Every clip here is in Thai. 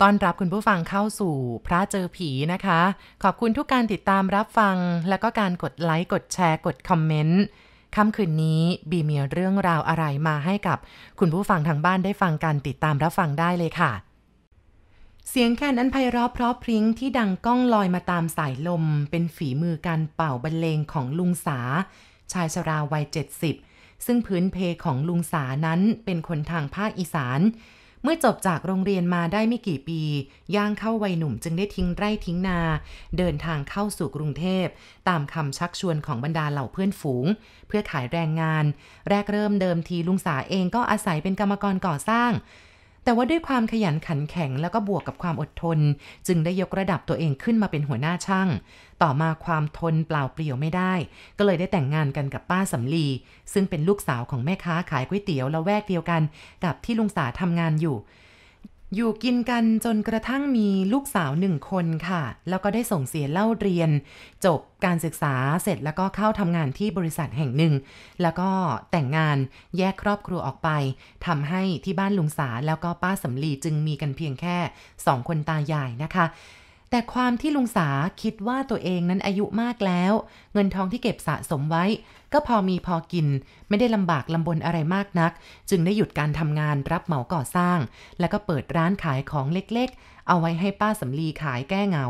ต้อนรับคุณผู้ฟังเข้าสู่พระเจอผีนะคะ ขอบคุณทุกการติดตามรับฟังแล้วก็การกดไลค์กดแชร์กดคอมเมนต์ค่ำคืนนี้บีมีเรื่องราวอะไรมาให้กับคุณผู้ฟังทางบ้านได้ฟังการติดตามรับฟังได้เลยค่ะ เสียงแค่นั้นไพเราะเพราะพริ้งที่ดังก้องลอยมาตามสายลมเป็นฝีมือการเป่าบรรเลงของลุงสาชายชราวัย70ซึ่งพื้นเพของลุงสานั้นเป็นคนทางภาคอีสานเมื่อจบจากโรงเรียนมาได้ไม่กี่ปี ย่างเข้าวัยหนุ่มจึงได้ทิ้งไร่ทิ้งนา เดินทางเข้าสู่กรุงเทพ ตามคำชักชวนของบรรดาเหล่าเพื่อนฝูง เพื่อขายแรงงาน แรกเริ่มเดิมทีลุงสาเองก็อาศัยเป็นกรรมกรก่อสร้างแต่ว่าด้วยความขยันขันแข็งแล้วก็บวกกับความอดทน จึงได้ยกระดับตัวเองขึ้นมาเป็นหัวหน้าช่าง ต่อมาความทนเปล่าเปลี่ยวไม่ได้ ก็เลยได้แต่งงานกันกับป้าสำลีซึ่งเป็นลูกสาวของแม่ค้าขายก๋วยเตี๋ยวละแวกเดียวกันกับที่ลุงสาทำงานอยู่อยู่กินกันจนกระทั่งมีลูกสาวหนึ่งคนค่ะ แล้วก็ได้ส่งเสียเล่าเรียน จบการศึกษาเสร็จแล้วก็เข้าทำงานที่บริษัทแห่งหนึ่ง แล้วก็แต่งงานแยกครอบครัวออกไปทำให้ที่บ้านลุงสาแล้วก็ป้าสำลีจึงมีกันเพียงแค่สองคนตายายนะคะแต่ความที่ลุงสาคิดว่าตัวเองนั้นอายุมากแล้ว เงินทองที่เก็บสะสมไว้ ก็พอมีพอกิน ไม่ได้ลำบากลำบนอะไรมากนัก จึงได้หยุดการทำงานรับเหมาก่อสร้าง แล้วก็เปิดร้านขายของเล็กๆ เอาไว้ให้ป้าสำลีขายแก้เหงา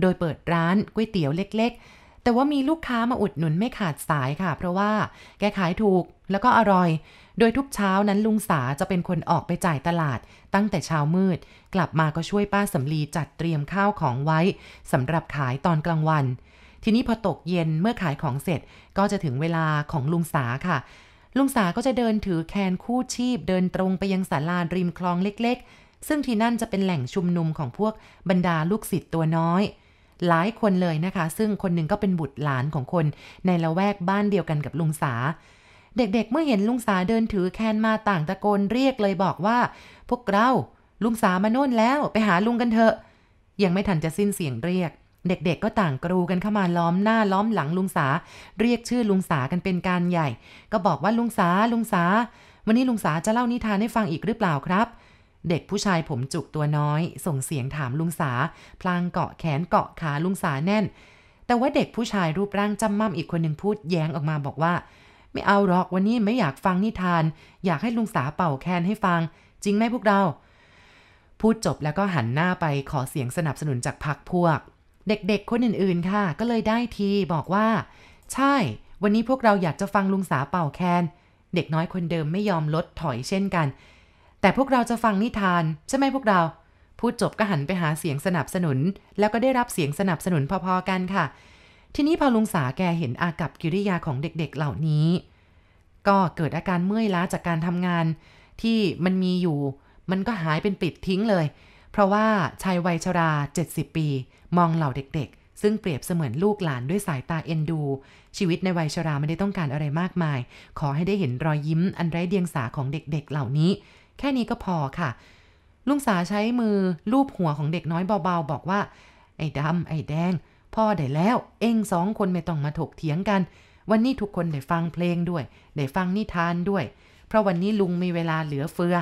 โดยเปิดร้านก๋วยเตี๋ยวเล็ก ๆ แต่ว่ามีลูกค้ามาอุดหนุนไม่ขาดสายค่ะ เพราะว่า แกขายถูกแล้วก็อร่อยโดยทุกเช้านั้นลุงสาจะเป็นคนออกไปจ่ายตลาด ตั้งแต่เช้า มืด กลับมาก็ช่วยป้าสำลี จัดเตรียมข้าวของไว้สำหรับขายตอนกลางวัน ทีนี้พอตกเย็นเมื่อขายของเสร็จก็จะถึงเวลาของลุงสาค่ะ ลุงสาก็จะเดินถือแคนคู่ชีพ เดินตรงไปยังศาลาริมคลองเล็ก ๆ ซึ่งที่นั่นจะเป็นแหล่งชุมนุมของพวกบรรดาลูกศิษย์ตัวน้อยหลายคนเลยนะคะ ซึ่งคนหนึ่งก็เป็นบุตรหลานของคนในละแวกบ้านเดียวกันกับลุงสาเด็กๆ เมื่อเห็นลุงสาเดินถือแคนมาต่างตะโกนเรียกเลยบอกว่า พวกเราลุงสามาโน่นแล้วไปหาลุงกันเถอะ ยังไม่ทันจะสิ้นเสียงเรียก เด็กๆ ก็ต่างกรูกันเข้ามาล้อมหน้าล้อมหลังลุงสาเรียกชื่อลุงสากันเป็นการใหญ่ ก็บอกว่าลุงสา ลุงสาวันนี้ลุงสาจะเล่านิทานให้ฟังอีกหรือเปล่าครับ เด็กผู้ชายผมจุกตัวน้อย ส่งเสียงถามลุงสา พลางเกาะแขนเกาะขาลุงสาแน่น แต่ว่าเด็กผู้ชายรูปร่างจำม่ำอีกคนหนึ่งพูดแย้งออกมาบอกว่าไม่เอาหรอกวันนี้ไม่อยากฟังนิทาน อยากให้ลุงสาเป่าแคนให้ฟังจริงไหมพวกเรา พูดจบแล้วก็หันหน้าไปขอเสียงสนับสนุนจากพักพวก เด็กๆคนอื่นๆค่ะ ก็เลยได้ทีบอกว่า ใช่ วันนี้พวกเราอยากจะฟังลุงสาเป่าแคน เด็กน้อยคนเดิมไม่ยอมลดถอยเช่นกัน แต่พวกเราจะฟังนิทาน ใช่ไหมพวกเรา พูดจบก็หันไปหาเสียงสนับสนุน แล้วก็ได้รับเสียงสนับสนุนพอๆกันค่ะทีนี้พอลุงสาแกเห็นอากับกิริยาของเด็กๆเหล่านี้ ก็เกิดอาการเมื่อยล้าจากการทำงาน ที่มันมีอยู่ มันก็หายเป็นปิดทิ้งเลย เพราะว่าชายวัยชรา 70 ปี มองเหล่าเด็กๆ ซึ่งเปรียบเสมือนลูกหลานด้วยสายตาเอ็นดู ชีวิตในวัยชราไม่ได้ต้องการอะไรมากมาย ขอให้ได้เห็นรอยยิ้มอันไร้เดียงสาของเด็ก ๆ เหล่านี้ แค่นี้ก็พอค่ะ ลุงสาใช้มือลูบหัวของเด็กน้อยเบาๆบอกว่าไอ้ดำไอ้แดงพ่อได้แล้วเองสองคน ไม่ ต้องมาถกเถียงกัน วันนี้ทุกคนได้ฟังเพลงด้วย ได้ฟังนิทานด้วย เพราะวันนี้ลุงมีเวลาเหลือเฟือ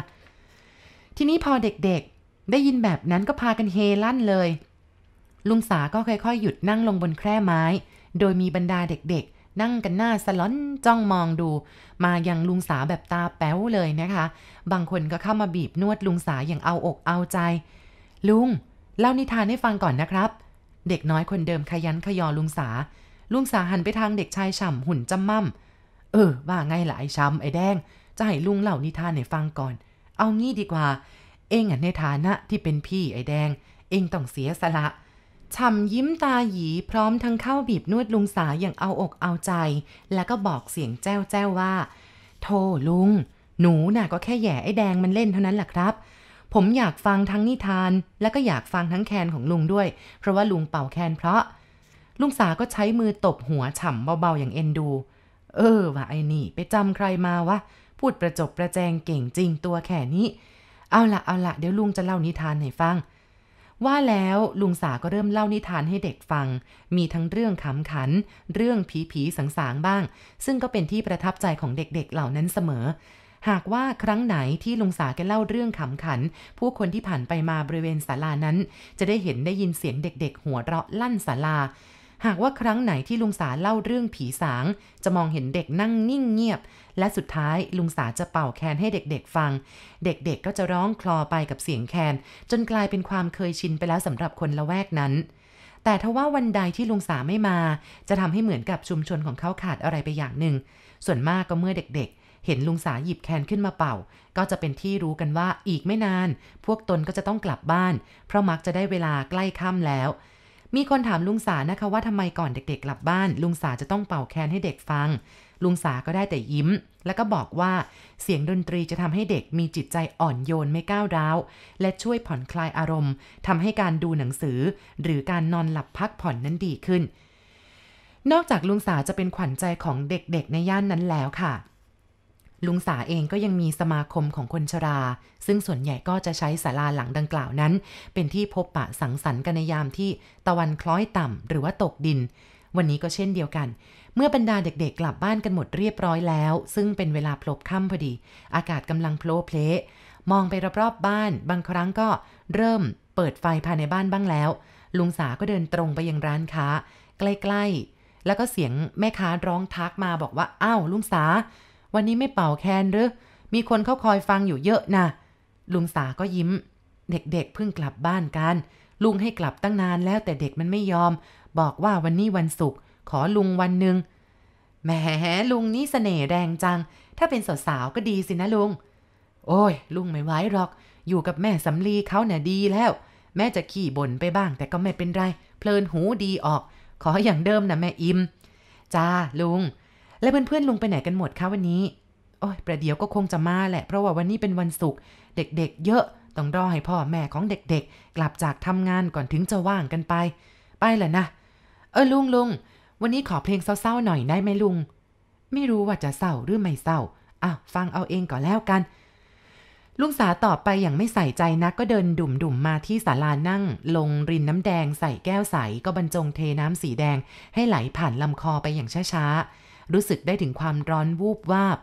ทีนี้พอเด็ก ๆ ได้ยินแบบนั้นก็พากันเฮลั่นเลย ลุงสาก็ค่อยๆหยุดนั่งลงบนแคร่ไม้ โดยมีบรรดาเด็กๆ นั่งกันหน้าสลอนจ้องมองดู มาอย่างลุงสาแบบตาแป๋วเลยนะคะ บางคนก็เข้ามาบีบนวดลุงสาอย่างเอาอกเอาใจ ลุงเล่านิทานให้ฟังก่อนนะครับเด็กน้อยคนเดิมขยันขยอลุงสา ลุงสาหันไปทางเด็กชายฉ่ำหุ่นจำม่ำเออว่าไงล่ะไอ้ฉ่ำไอ้แดง จะให้ลุงเล่านิทานให้ฟังก่อน เอางี้ดีกว่า เองอ่ะในฐานะที่เป็นพี่ไอ้แดง เองต้องเสียสละ ฉ่ำยิ้มตาหยีพร้อมทั้งเข้าบีบนวดลุงสาอย่างเอาอกเอาใจ แล้วก็บอกเสียงแจ้วแจ้วว่า โทลุง หนูน่ะก็แค่แย่ไอ้แดงมันเล่นเท่านั้นแหละครับผมอยากฟังทั้งนิทาน และก็อยากฟังทั้งแคนของลุงด้วย เพราะว่าลุงเป่าแคนเพราะ ลุงสาก็ใช้มือตบหัวฉ่ำเบาๆอย่างเอ็นดู เออว่ะไอ้นี่ ไปจำใครมาวะพูดประจบประแจงเก่งจริงตัวแค่นี้ เอาละเอาละเดี๋ยวลุงจะเล่านิทานให้ฟัง ว่าแล้วลุงสาก็เริ่มเล่านิทานให้เด็กฟัง มีทั้งเรื่องขำขัน เรื่องผีผีสางสางบ้าง ซึ่งก็เป็นที่ประทับใจของเด็กๆ เหล่านั้นเสมอหากว่าครั้งไหนที่ลุงสาแกเล่าเรื่องขำขัน ผู้คนที่ผ่านไปมาบริเวณศาลานั้น จะได้เห็นได้ยินเสียงเด็ก ๆ หัวเราะลั่นศาลา หากว่าครั้งไหนที่ลุงสาเล่าเรื่องผีสาง จะมองเห็นเด็กนั่งนิ่งเงียบ และสุดท้ายลุงสาจะเป่าแคนให้เด็กๆฟัง เด็กๆก็จะร้องคลอไปกับเสียงแคน จนกลายเป็นความเคยชินไปแล้วสำหรับคนละแวกนั้น แต่ทว่าวันใดที่ลุงสาไม่มา จะทำให้เหมือนกับชุมชนของเขาขาดอะไรไปอย่างหนึ่ง ส่วนมากก็เมื่อเด็กๆเห็นลุงสาหยิบแคนขึ้นมาเป่าก็จะเป็นที่รู้กันว่าอีกไม่นาน พวกตนก็จะต้องกลับบ้าน เพราะมักจะได้เวลาใกล้ค่ำแล้ว มีคนถามลุงสานะคะ ว่าทำไมก่อนเด็กๆกลับบ้าน ลุงสาจะต้องเป่าแคนให้เด็กฟัง ลุงสาก็ได้แต่ยิ้มแล้วก็บอกว่า เสียงดนตรีจะทำให้เด็กมีจิตใจอ่อนโยนไม่ก้าวร้าว และช่วยผ่อนคลายอารมณ์ทำให้การดูหนังสือ หรือการนอนหลับพักผ่อนนั้นดีขึ้น นอกจากลุงสาจะเป็นขวัญใจของเด็กๆ ในย่านนั้นแล้วค่ะลุงสาเองก็ยังมีสมาคมของคนชรา ซึ่งส่วนใหญ่ก็จะใช้ศาลาหลังดังกล่าวนั้น เป็นที่พบปะสังสรรค์กันในยามที่ตะวันคล้อยต่ำหรือว่าตกดิน วันนี้ก็เช่นเดียวกัน เมื่อบรรดาเด็กๆกลับบ้านกันหมดเรียบร้อยแล้ว ซึ่งเป็นเวลาพลบค่ำพอดี อากาศกำลังโผล่เพลมองไปรอบๆบ้าน บางครั้งก็เริ่มเปิดไฟภายในบ้านบ้างแล้ว ลุงสาก็เดินตรงไปยังร้านค้า ใกล้ๆ แล้วก็เสียงแม่ค้าร้องทักมาบอกว่าอ้าวลุงสาวันนี้ไม่เป่าแคนหรือมีคนเขาคอยฟังอยู่เยอะนะ ลุงสาก็ยิ้ม เด็กๆเพิ่งกลับบ้านกัน ลุงให้กลับตั้งนาน แล้วแต่เด็กมันไม่ยอม บอกว่าวันนี้วันศุกร์ ขอลุงวันหนึ่งแหมลุงนี่สเสน่ห์แรงจัง ถ้าเป็นสาวๆก็ดีสินะลุง โอ้ยลุงไม่ไหวหรอก อยู่กับแม่สำลีเขาเนี่ยดีแล้ว แม่จะขี่บ่นไปบ้าง แต่ก็ไม่เป็นไรเพลินหูดีออก ขออย่างเดิมนะแม่อิม จ้าลุงและเพื่อนๆลุงไปไหนกันหมดคะวันนี้ โอ้ย ประเดี๋ยวก็คงจะมาแหละ เพราะว่าวันนี้เป็นวันศุกร์ เด็ก ๆ เยอะ ต้องรอให้พ่อแม่ของเด็กๆ กลับจากทำงานก่อนถึงจะว่างกันไป ไปแหละนะ เออลุงลุง วันนี้ขอเพลงเศร้าๆ หน่อยได้ไหมลุง ไม่รู้ว่าจะเศร้าหรือไม่เศร้า อ่ะ ฟังเอาเองก่อนแล้วกัน ลุงสาตอบไปอย่างไม่ใส่ใจนะก็เดินดุ่มๆมมาที่ศาลานั่ง ลงรินน้ำแดงใส่แก้วใสก็บรรจงเทน้ำสีแดง ให้ไหลผ่านลำคอไปอย่างช้าๆรู้สึกได้ถึงความร้อนวูบวาบ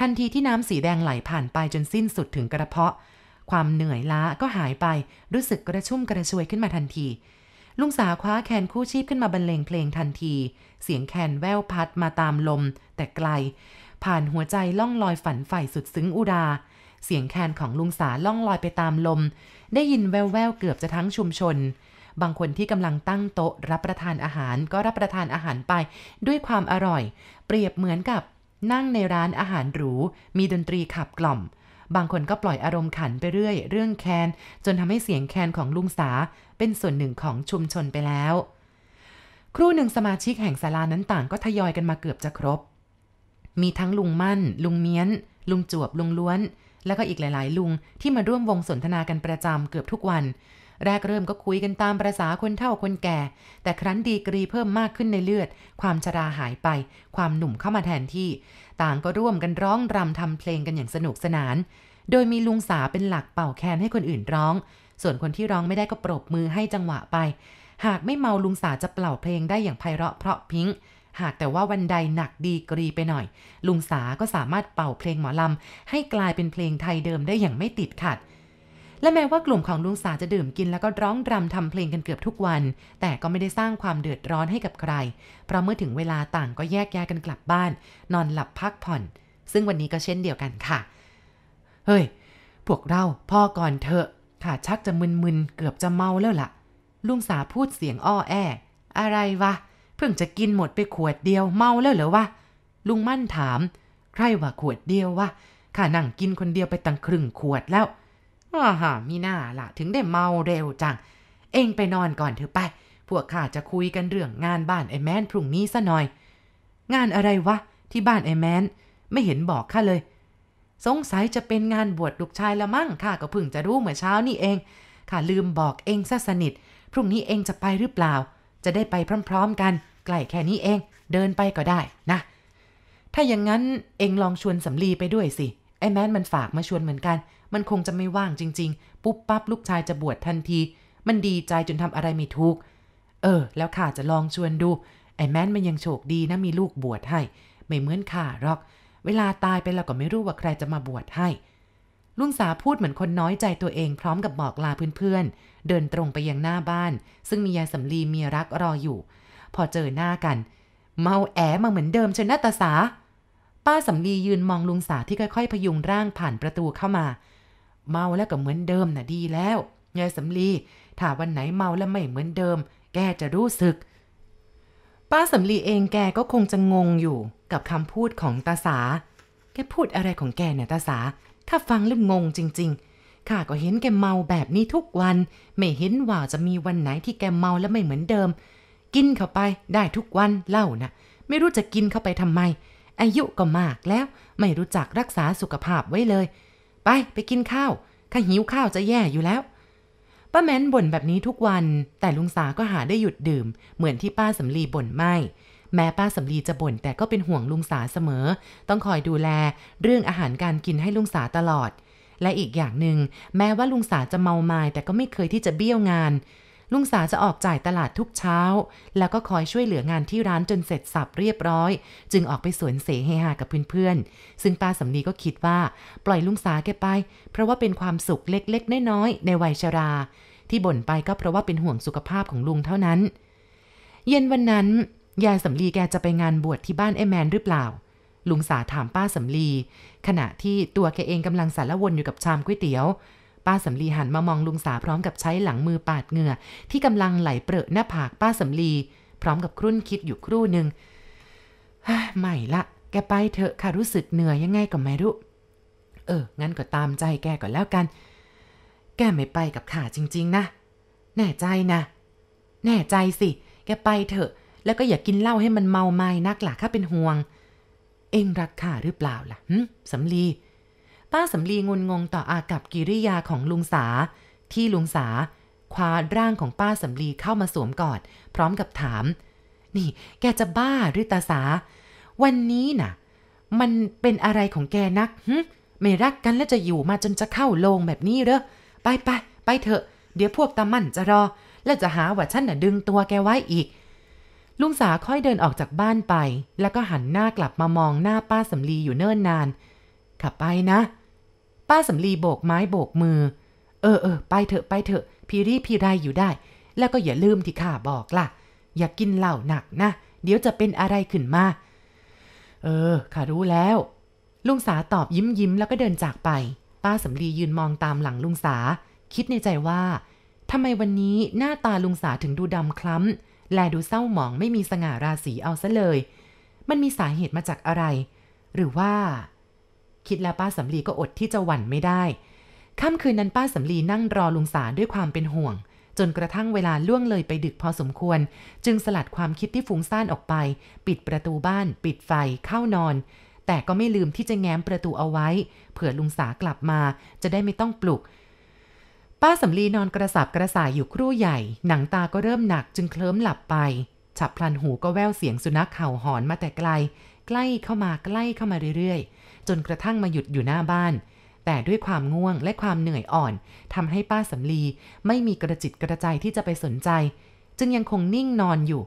ทันทีที่น้ำสีแดงไหลผ่านไปจนสิ้นสุดถึงกระเพาะ ความเหนื่อยล้าก็หายไป รู้สึกกระชุ่มกระชวยขึ้นมาทันที ลุงสาคว้าแคนคู่ชีพขึ้นมาบรรเลงเพลงทันที เสียงแคนแววพัดมาตามลมแต่ไกล ผ่านหัวใจล่องลอยฝันใฝ่สุดซึ้งอุดาเสียงแคนของลุงสาล่องลอยไปตามลม ได้ยินแววแววเกือบจะทั้งชุมชนบางคนที่กำลังตั้งโต๊ะ รับประทานอาหารก็รับประทานอาหารไปด้วยความอร่อย เปรียบเหมือนกับนั่งในร้านอาหารหรู มีดนตรีขับกล่อม บางคนก็ปล่อยอารมณ์ขันไปเรื่อย เรื่องแคนจนทำให้เสียงแคนของลุงสา เป็นส่วนหนึ่งของชุมชนไปแล้ว ครู่หนึ่งสมาชิกแห่งศาลานั้นต่าง ก็ทยอยกันมาเกือบจะครบ มีทั้งลุงมั่น ลุงเมี้ยน ลุงจวบลุงล้วน และก็อีกหลาย ๆ ลุงที่มาร่วมวงสนทนากันประจำเกือบทุกวันแรกเริ่มก็คุยกันตามประษาคนเฒ่าคนแก่ แต่ครั้นดีกรีเพิ่มมากขึ้นในเลือด ความชราหายไป ความหนุ่มเข้ามาแทนที่ ต่างก็ร่วมกันร้องรำทำเพลงกันอย่างสนุกสนาน โดยมีลุงสาเป็นหลักเป่าแคนให้คนอื่นร้อง ส่วนคนที่ร้องไม่ได้ก็ปรบมือให้จังหวะไป หากไม่เมาลุงสาจะเป่าเพลงได้อย่างไพเราะเพราะพิ้ง หากแต่ว่าวันใดหนักดีกรีไปหน่อย ลุงสาก็สามารถเป่าเพลงหมอลำให้กลายเป็นเพลงไทยเดิมได้อย่างไม่ติดขัดและแม้ว่ากลุ่มของลุงสาจะดื่มกินแล้วก็ร้องรำทำเพลงกันเกือบทุกวัน แต่ก็ไม่ได้สร้างความเดือดร้อนให้กับใคร เพราะเมื่อถึงเวลาต่างก็แยกย้ายกันกลับบ้าน นอนหลับพักผ่อน ซึ่งวันนี้ก็เช่นเดียวกันค่ะ เฮ้ย พวกเราพ่อก่อนเถอะค่ะชักจะมึนๆเกือบจะเมาแล้วละ่ะลุงสาพูดเสียงอ้อแออะไรวะเพิ่งจะกินหมดไปขวดเดียวเมาแล้วเหรอวะลุงมั่นถาม ใครว่าขวดเดียววะข้านั่งกินคนเดียวไปตั้งครึ่งขวดแล้วอาฮะมีหน้าละถึงได้เมาเร็วจัง เองไปนอนก่อนเถอะไป พวกข้าจะคุยกันเรื่องงานบ้านไอ้แมนพรุ่งนี้ซะหน่อย งานอะไรวะ ที่บ้านไอ้แมน ไม่เห็นบอกข้าเลย สงสัยจะเป็นงานบวชลูกชายละมั่งข้าก็เพิ่งจะรู้เมื่อเช้านี่เอง ข้าลืมบอกเองซะสนิท พรุ่งนี้เองจะไปหรือเปล่า จะได้ไปพร้อมๆกัน ใกล้แค่นี้เอง เดินไปก็ได้นะ ถ้าอย่างนั้นเองลองชวนสำลีไปด้วยสิ ไอ้แมนมันฝากมาชวนเหมือนกันมันคงจะไม่ว่างจริงๆ ปุ๊บ ปั๊บ ลูกชายจะบวชทันที มันดีใจจนทำอะไรไม่ถูกเออ แล้วข้าจะลองชวนดู ไอ้แม้นมันยังโชคดีนะมีลูกบวชให้ ไม่เหมือนข้าหรอก เวลาตายไปเราก็ไม่รู้ว่าใครจะมาบวชให้ ลุงสาพูดเหมือนคนน้อยใจตัวเองพร้อมกับบอกลาเพื่อนๆ เดินตรงไปยังหน้าบ้าน ซึ่งมียายสำลีเมียรักรออยู่ พอเจอหน้ากัน เมาแอมาเหมือนเดิมเชนะตาสา ป้าสำลียืนมองลุงสาที่ค่อยๆ พยุงร่างผ่านประตูเข้ามาเมาแล้วก็เหมือนเดิมน่ะดีแล้วยายสำลีถ้าวันไหนเมาแล้วไม่เหมือนเดิม แกจะรู้สึกป้าสำลีเองแกก็คงจะงงอยู่กับคำพูดของตาสา แกพูดอะไรของแกเนี่ยตาสาถ้าฟังแล้วงงจริงๆข้าก็เห็นแกเมาแบบนี้ทุกวัน ไม่เห็นว่าจะมีวันไหนที่แกเมาแล้วไม่เหมือนเดิม กินเข้าไปได้ทุกวันเล่านะไม่รู้จะกินเข้าไปทำไม อายุก็มากแล้วไม่รู้จักรักษาสุขภาพไว้เลยไป ไปกินข้าวข้าหิว ข้าวจะแย่อยู่แล้ว ป้าแม้นบ่นแบบนี้ทุกวันแต่ลุงสาก็หาได้หยุดดื่ม เหมือนที่ป้าสำลีบ่นไม่แม้ป้าสำลี จะบ่น แต่ก็เป็นห่วงลุงสาเสมอ ต้องคอยดูแล เรื่องอาหารการกินให้ลุงสาตลอด และอีกอย่างหนึง่งแม้ว่าลุงสาจะเมาไมา้แต่ก็ไม่เคยที่จะเบี้ยวงานลุงสาจะออกจ่ายตลาดทุกเช้า แล้วก็คอยช่วยเหลืองานที่ร้านจนเสร็จสับเรียบร้อย จึงออกไปสวนเสเฮฮากับเพื่อนๆ ซึ่งป้าสำนีก็คิดว่าปล่อยลุงสาแกไป เพราะว่าเป็นความสุขเล็กๆ น้อยๆ ในวัยชรา ที่บ่นไปก็เพราะว่าเป็นห่วงสุขภาพของลุงเท่านั้น เย็นวันนั้นยายสำลีแกจะไปงานบวชที่บ้านไอแมนหรือเปล่า ลุงสาถามป้าสำลีขณะที่ตัวแกเองกำลังสารวนอยู่กับชามก๋วยเตี๋ยวป้าสำลีหันมามองลุงสาพร้อมกับใช้หลังมือปาดเหงื่อ ที่กำลังไหลเปรอะหน้าผากป้าสำลีพร้อมกับครุ่นคิดอยู่ครู่หนึ่งไม่ละแกไปเถอะค่ะรู้สึกเหนื่อยยังไงก็ไม่รู้ เออ งั้นก็ตามใจแกก่อนแล้วกัน แกไม่ไปกับข่าจริงๆนะแน่ใจนะ แน่ใจสิ แกไปเถอะแล้วก็อย่ากินเหล้าให้มันเมาไม้นักหล่ะข้าเป็นห่วง เองรักข่าหรือเปล่าล่ะสำลีป้าสำลีงุนงงต่ออากับกิริยาของลุงสาที่ลุงสา คว้าร่างของป้า สำลีเข้ามาสวมกอด พร้อมกับถาม นี่แกจะบ้าหรือตาสาวันนี้นะ่ะ มันเป็นอะไรของแกนักฮึไม่รักกันแล้ว จะอยู่มาจนจะเข้าโลงแบบนี้เหรอไปไปไปเถอะเดี๋ยวพวกตามั่นจะรอ แล้วจะหาว่าฉันน่ะ ดึงตัวแกไว้อีก ลุงสาค่อยเดินออกจากบ้านไป แล้วก็หันหน้ากลับมามองหน้าป้าสำลีอยู่เนิ่นนานขับไปนะป้าสำลีโบกไม้โบกมือ เออเออไปเถอะไปเถอะ พีรีพีไรอยู่ได้ แล้วก็อย่าลืมที่ข้าบอกล่ะ อย่ากินเหล้าหนักนะ เดี๋ยวจะเป็นอะไรขึ้นมา เออ ข้ารู้แล้ว ลุงสาตอบยิ้มยิ้มแล้วก็เดินจากไป ป้าสำลียืนมองตามหลังลุงสาคิดในใจว่าทำไมวันนี้หน้าตาลุงสาถึงดูดำคล้ำและดูเศร้าหมองไม่มีสง่าราศีเอาซะเลย มันมีสาเหตุมาจากอะไร หรือว่าคิดแล้ว ป้าสำลีก็อดที่จะหวั่นไม่ได้ ค่ำคืนนั้นป้าสำลี นั่งรอลุงสาด้วยความเป็นห่วง จนกระทั่งเวลาล่วงเลยไปดึกพอสมควร จึงสลัดความคิดที่ฟุ้งซ่านออกไป ปิดประตูบ้าน ปิดไฟ เข้านอน แต่ก็ไม่ลืมที่จะแง้มประตูเอาไว้ เผื่อลุงสากลับมา จะได้ไม่ต้องปลุก ป้าสำลีนอนกระสับกระส่ายอยู่ครู่ใหญ่ หนังตา ก็เริ่มหนักจึงเคลิ้มหลับไป ฉับพลันหูก็แววเสียงสุนัขเห่าหอนมาแต่ไกล ใกล้เข้ามาใกล้เข้ามาเรื่อยๆจนกระทั่งมาหยุดอยู่หน้าบ้าน แต่ด้วยความง่วงและความเหนื่อยอ่อนทำให้ป้าสำลีไม่มีกระจิตกระใจที่จะไปสนใจ จึงยังคงนิ่งนอนอยู่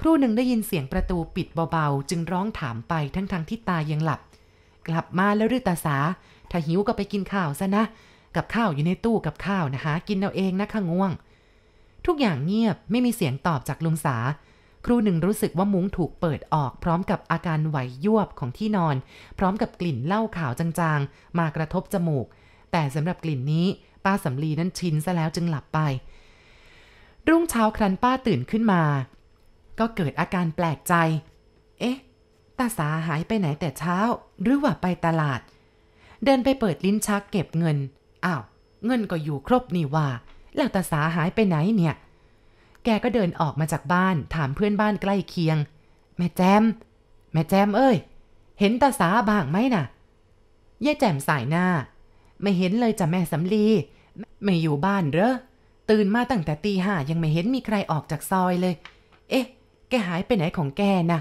ครู่หนึ่งได้ยินเสียงประตูปิดเบาๆจึงร้องถามไปทั้งๆทที่ตายังหลับกลับมาแล้วรือตาสาถ้าหิวก็ไปกินข้าวซะนะ กับข้าวอยู่ในตู้กับข้าวนะฮะกินเอาเองนะข้าง่วงทุกอย่างเงียบไม่มีเสียงตอบจากลุงสาครู่หนึ่งรู้สึกว่ามุ้งถูกเปิดออกพร้อมกับอาการไหวยวบของที่นอน พร้อมกับกลิ่นเหล้าขาวจางๆ มากระทบจมูก แต่สำหรับกลิ่นนี้ ป้าสำลีนั้นชินซะแล้วจึงหลับไป รุ่งเช้าครั้นป้าตื่นขึ้นมา ก็เกิดอาการแปลกใจ เอ๊ะ ตาสาหายไปไหนแต่เช้า หรือว่าไปตลาด เดินไปเปิดลิ้นชักเก็บเงินอ้าวเงินก็อยู่ครบนี่ว่าแล้วตาสาหายไปไหนเนี่ยแกก็เดินออกมาจากบ้านถามเพื่อนบ้านใกล้เคียง แม่แจมแม่แจมเอ้ย เห็นตาสาบ้างไหมนะ่ะยายแจมสายหน้า ไม่เห็นเลยจ้ะแม่สำลีไม่อยู่บ้านเหรอ ตื่นมาตั้งแต่ตีห้ายังไม่เห็นมีใครออกจากซอยเลย เอ๊ะ แกหายไปไหนของแกนะ่ะ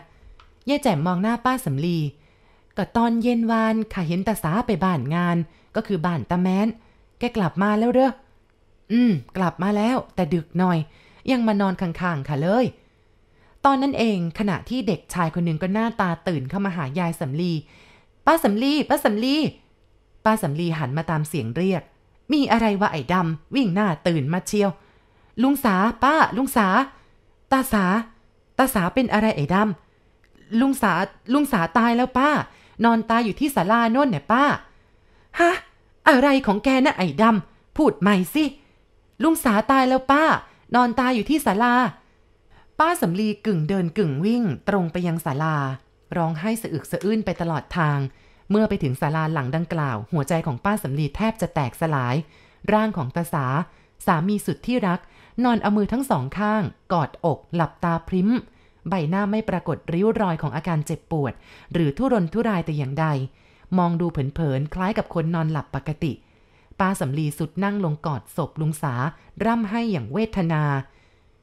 ยายแจมมองหน้าป้าสำลีก็ตอนเย็นวานข้าเห็นตาสาไปบ้านงาน ก็คือบ้านตาแมนแกกลับมาแล้วเด้ออืมกลับมาแล้ว แต่ดึกหน่อยยังมานอนข้าง ๆค่ะเลย ตอนนั้นเองขณะที่เด็กชายคนหนึ่งก็หน้าตาตื่นเข้ามาหายายสำลี ป้าสำลี ป้าสำลี ป้าสำลีหันมาตามเสียงเรียก มีอะไรวะไอ้ดำวิ่งหน้าตื่นมาเชียว ลุงสาป้า ลุงสาตาสา ตาสา เป็นอะไรไอ้ดำ ลุงสาลุงสาตายแล้วป้า นอนตายอยู่ที่ศาลาโน่นเนี่ยป้า ฮะ อะไรของแกนะไอ้ดำพูดใหม่สิ ลุงสาตายแล้วป้านอนตายอยู่ที่ศาลา ป้าสำลีกึ่งเดินกึ่งวิ่ง ตรงไปยังศาลา ร้องไห้สะอึกสะอื้นไปตลอดทาง เมื่อไปถึงศาลาหลังดังกล่าวหัวใจของป้าสำลีแทบจะแตกสลาย ร่างของตาสาสามีสุดที่รัก นอนเอามือทั้งสองข้าง กอดอก หลับตาพริ้มใบหน้าไม่ปรากฏริ้วรอยของอาการเจ็บปวด หรือทุรนทุรายแต่อย่างใด มองดูเผินๆ คล้ายกับคนนอนหลับปกติเป้าสำลีสุดนั่งลงกอดศพลุงสา ร่ำให้อย่างเวทนา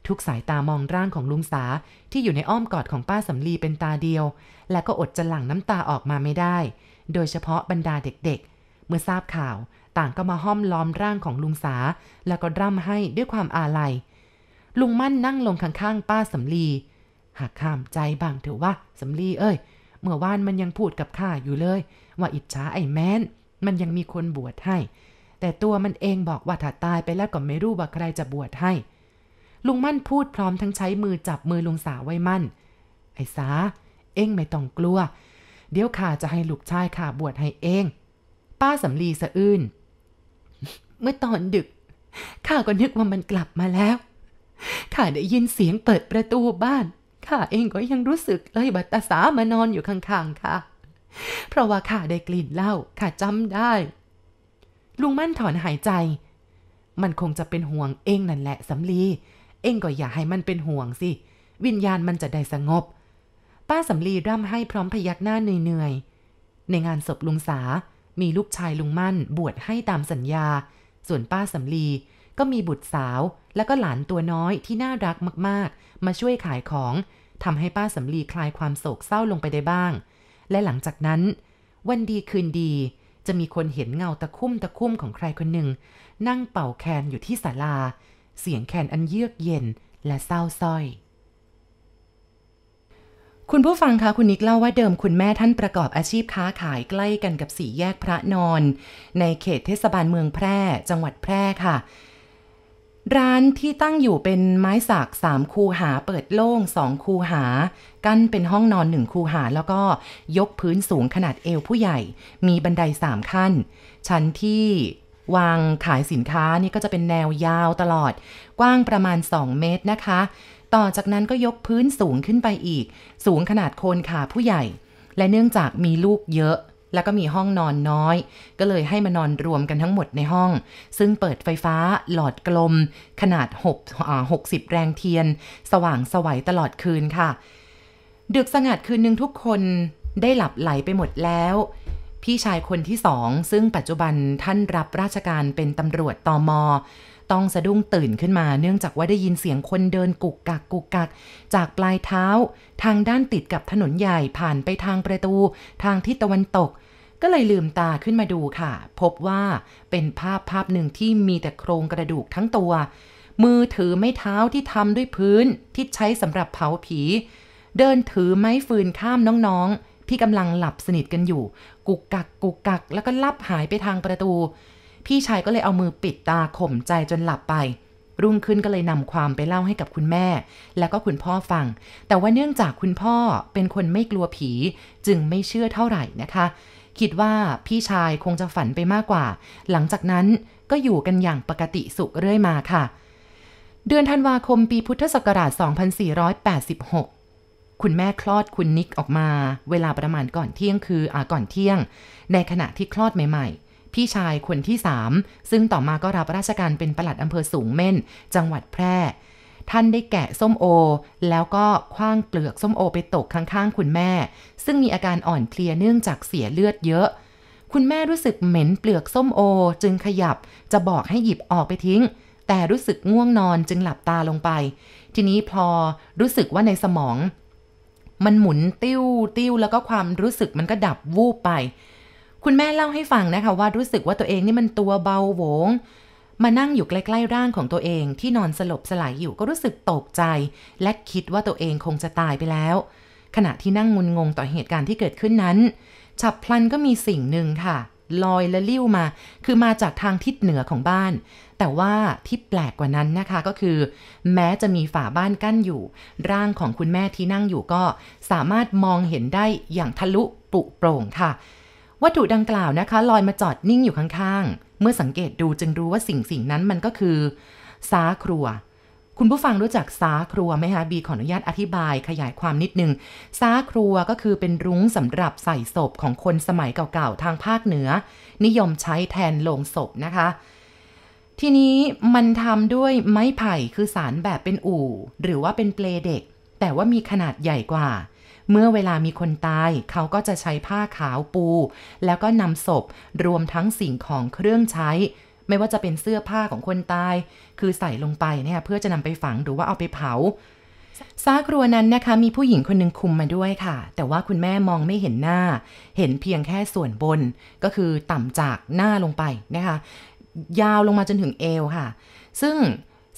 ทุกสายตามองร่างของลุงสา ที่อยู่ในอ้อมกอดของป้าสำลีเป็นตาเดียว และก็อดจะหลั่งน้ำตาออกมาไม่ได้ โดยเฉพาะบรรดาเด็ก ๆ เมื่อทราบข่าว ต่างก็มาห้อมล้อมร่างของลุงสา แล้วก็ร่ำให้ด้วยความอาลัย ลุงมั่นนั่งลงข้างๆ ป้าสำลี หากข้ามใจบ้างเถอะว่าสำลีเอ้ย เมื่อวานมันยังพูดกับข้าอยู่เลย ว่าอิจฉาไอ้แมนมันยังมีคนบวชให้แต่ตัวมันเองบอกว่าถ้าตายไปแล้วก็ไม่รู้ว่าใครจะบวชให้ ลุงมั่นพูดพร้อมทั้งใช้มือจับมือลุงสาไว้มั่นไอ้สา เองไม่ต้องกลัว เดี๋ยวข้าจะให้ลูกชายข้าบวชให้เอง ป้าสำลีสะอื้นเมื่อตอนดึก ข้าก็นึกว่ามันกลับมาแล้ว ข้าได้ยินเสียงเปิดประตูบ้านข้าเองก็ยังรู้สึกเลยบัตตาสามานอนอยู่ข้าง ๆค่ะ เพราะว่าข้าได้กลิ่นเหล้าข้าจำได้ลุงมั่นถอนหายใจ มันคงจะเป็นห่วงเองนั่นแหละสำลี เองก็อย่าให้มันเป็นห่วงสิ วิญญาณมันจะได้สงบ ป้าสำลีร่ำให้พร้อมพยักหน้าเหนื่อยๆในงานศพลุงสา มีลูกชายลุงมั่นบวชให้ตามสัญญา ส่วนป้าสำลีก็มีบุตรสาว แล้วก็หลานตัวน้อยที่น่ารักมากๆ มาช่วยขายของทำให้ป้าสำลีคลายความโศกเศร้าลงไปได้บ้าง และหลังจากนั้น วันดีคืนดีจะมีคนเห็นเงาตะคุ่มตะคุ่มของใครคนหนึ่ง นั่งเป่าแคนอยู่ที่ศาลา เสียงแคนอันเยือกเย็นและเศร้าส้อย คุณผู้ฟังคะคุณนิกเล่าว่าเดิมคุณแม่ท่านประกอบอาชีพค้าขายใกล้กันกับสี่แยกพระนอน ในเขตเทศบาลเมืองแพร่ จังหวัดแพร่ค่ะร้านที่ตั้งอยู่เป็นไม้สักสามคูหาเปิดโล่งสองคูหา กั้นเป็นห้องนอนหนึ่งคูหา แล้วก็ยกพื้นสูงขนาดเอวผู้ใหญ่ มีบันไดสามขั้น ชั้นที่วางขายสินค้านี่ก็จะเป็นแนวยาวตลอดกว้างประมาณ 2 เมตรนะคะ ต่อจากนั้นก็ยกพื้นสูงขึ้นไปอีก สูงขนาดโคนขาผู้ใหญ่ และเนื่องจากมีลูกเยอะแล้วก็มีห้องนอนน้อย ก็เลยให้มานอนรวมกันทั้งหมดในห้อง ซึ่งเปิดไฟฟ้าหลอดกลมขนาด 6 60 แรงเทียน สว่างสวัยตลอดคืนค่ะ ดึกสงัดคืนหนึ่งทุกคนได้หลับไหลไปหมดแล้ว พี่ชายคนที่สองซึ่งปัจจุบันท่านรับราชการเป็นตำรวจตอมอต้องสะดุ้งตื่นขึ้นมาเนื่องจากว่าได้ยินเสียงคนเดินกุกกักกุกกัก จากปลายเท้าทางด้านติดกับถนนใหญ่ผ่านไปทางประตู ทางทิศตะวันตก ก็เลยลืมตาขึ้นมาดูค่ะ พบว่าเป็นภาพภาพหนึ่งที่มีแต่โครงกระดูกทั้งตัว มือถือไม้เท้าที่ทำด้วยพื้นที่ใช้สำหรับเผาผี เดินถือไม้ฟืนข้ามน้องๆ ที่กำลังหลับสนิทกันอยู่ กุกกักกุกกัก แล้วก็ลับหายไปทางประตูพี่ชายก็เลยเอามือปิดตาข่มใจจนหลับไป รุ่งขึ้นก็เลยนำความไปเล่าให้กับคุณแม่ แล้วก็คุณพ่อฟัง แต่ว่าเนื่องจากคุณพ่อเป็นคนไม่กลัวผี จึงไม่เชื่อเท่าไหร่นะคะ คิดว่าพี่ชายคงจะฝันไปมากกว่า หลังจากนั้นก็อยู่กันอย่างปกติสุขเรื่อยมาค่ะ เดือนธันวาคมปีพุทธศักราช 2486 คุณแม่คลอดคุณนิกออกมา เวลาประมาณก่อนเที่ยงคืออาก่อนเที่ยง ในขณะที่คลอดใหม่ ๆพี่ชายคนที่สาม ซึ่งต่อมาก็รับราชการเป็นปลัดอำเภอสูงเม่น จังหวัดแพร่ ท่านได้แกะส้มโอ แล้วก็คว้างเปลือกส้มโอไปตกข้างๆ คุณแม่ ซึ่งมีอาการอ่อนเพลียเนื่องจากเสียเลือดเยอะ คุณแม่รู้สึกเหม็นเปลือกส้มโอจึงขยับจะบอกให้หยิบออกไปทิ้ง แต่รู้สึกง่วงนอนจึงหลับตาลงไป ทีนี้พอรู้สึกว่าในสมอง มันหมุน ติ้วติ้วแล้วก็ความรู้สึกมันก็ดับวูบไปคุณแม่เล่าให้ฟังนะคะว่ารู้สึกว่าตัวเองนี่มันตัวเบาโหวง มานั่งอยู่ใกล้ๆร่างของตัวเองที่นอนสลบสลายอยู่ก็รู้สึกตกใจ และคิดว่าตัวเองคงจะตายไปแล้ว ขณะที่นั่งงุนงงต่อเหตุการณ์ที่เกิดขึ้นนั้น ฉับพลันก็มีสิ่งหนึ่งค่ะ ลอยและลิ้วมา คือมาจากทางทิศเหนือของบ้าน แต่ว่าที่แปลกกว่านั้นนะคะก็คือ แม้จะมีฝาบ้านกั้นอยู่ ร่างของคุณแม่ที่นั่งอยู่ก็สามารถมองเห็นได้อย่างทะลุปุโปร่งค่ะวัตถุดังกล่าวนะคะ ลอยมาจอดนิ่งอยู่ข้างๆ เมื่อสังเกตดูจึงรู้ว่าสิ่งสิ่งนั้นมันก็คือซาครัว คุณผู้ฟังรู้จักซาครัวไหมคะบีขออนุญาตอธิบายขยายความนิดนึงซาครัวก็คือเป็นรุ้งสำหรับใส่ศพของคนสมัยเก่าๆทางภาคเหนือ นิยมใช้แทนโลงศพนะคะ ทีนี้มันทำด้วยไม้ไผ่คือสารแบบเป็นอู่ หรือว่าเป็นเปลเด็ก แต่ว่ามีขนาดใหญ่กว่าเมื่อเวลามีคนตาย เขาก็จะใช้ผ้าขาวปู แล้วก็นำศพรวมทั้งสิ่งของเครื่องใช้ ไม่ว่าจะเป็นเสื้อผ้าของคนตาย คือใส่ลงไปเนี่ยเพื่อจะนำไปฝังหรือว่าเอาไปเผาซากครัวนั้นนะคะมีผู้หญิงคนหนึ่งคุมมาด้วยค่ะ แต่ว่าคุณแม่มองไม่เห็นหน้า เห็นเพียงแค่ส่วนบนก็คือต่ำจากหน้าลงไปนะคะยาวลงมาจนถึงเอวค่ะ ซึ่ง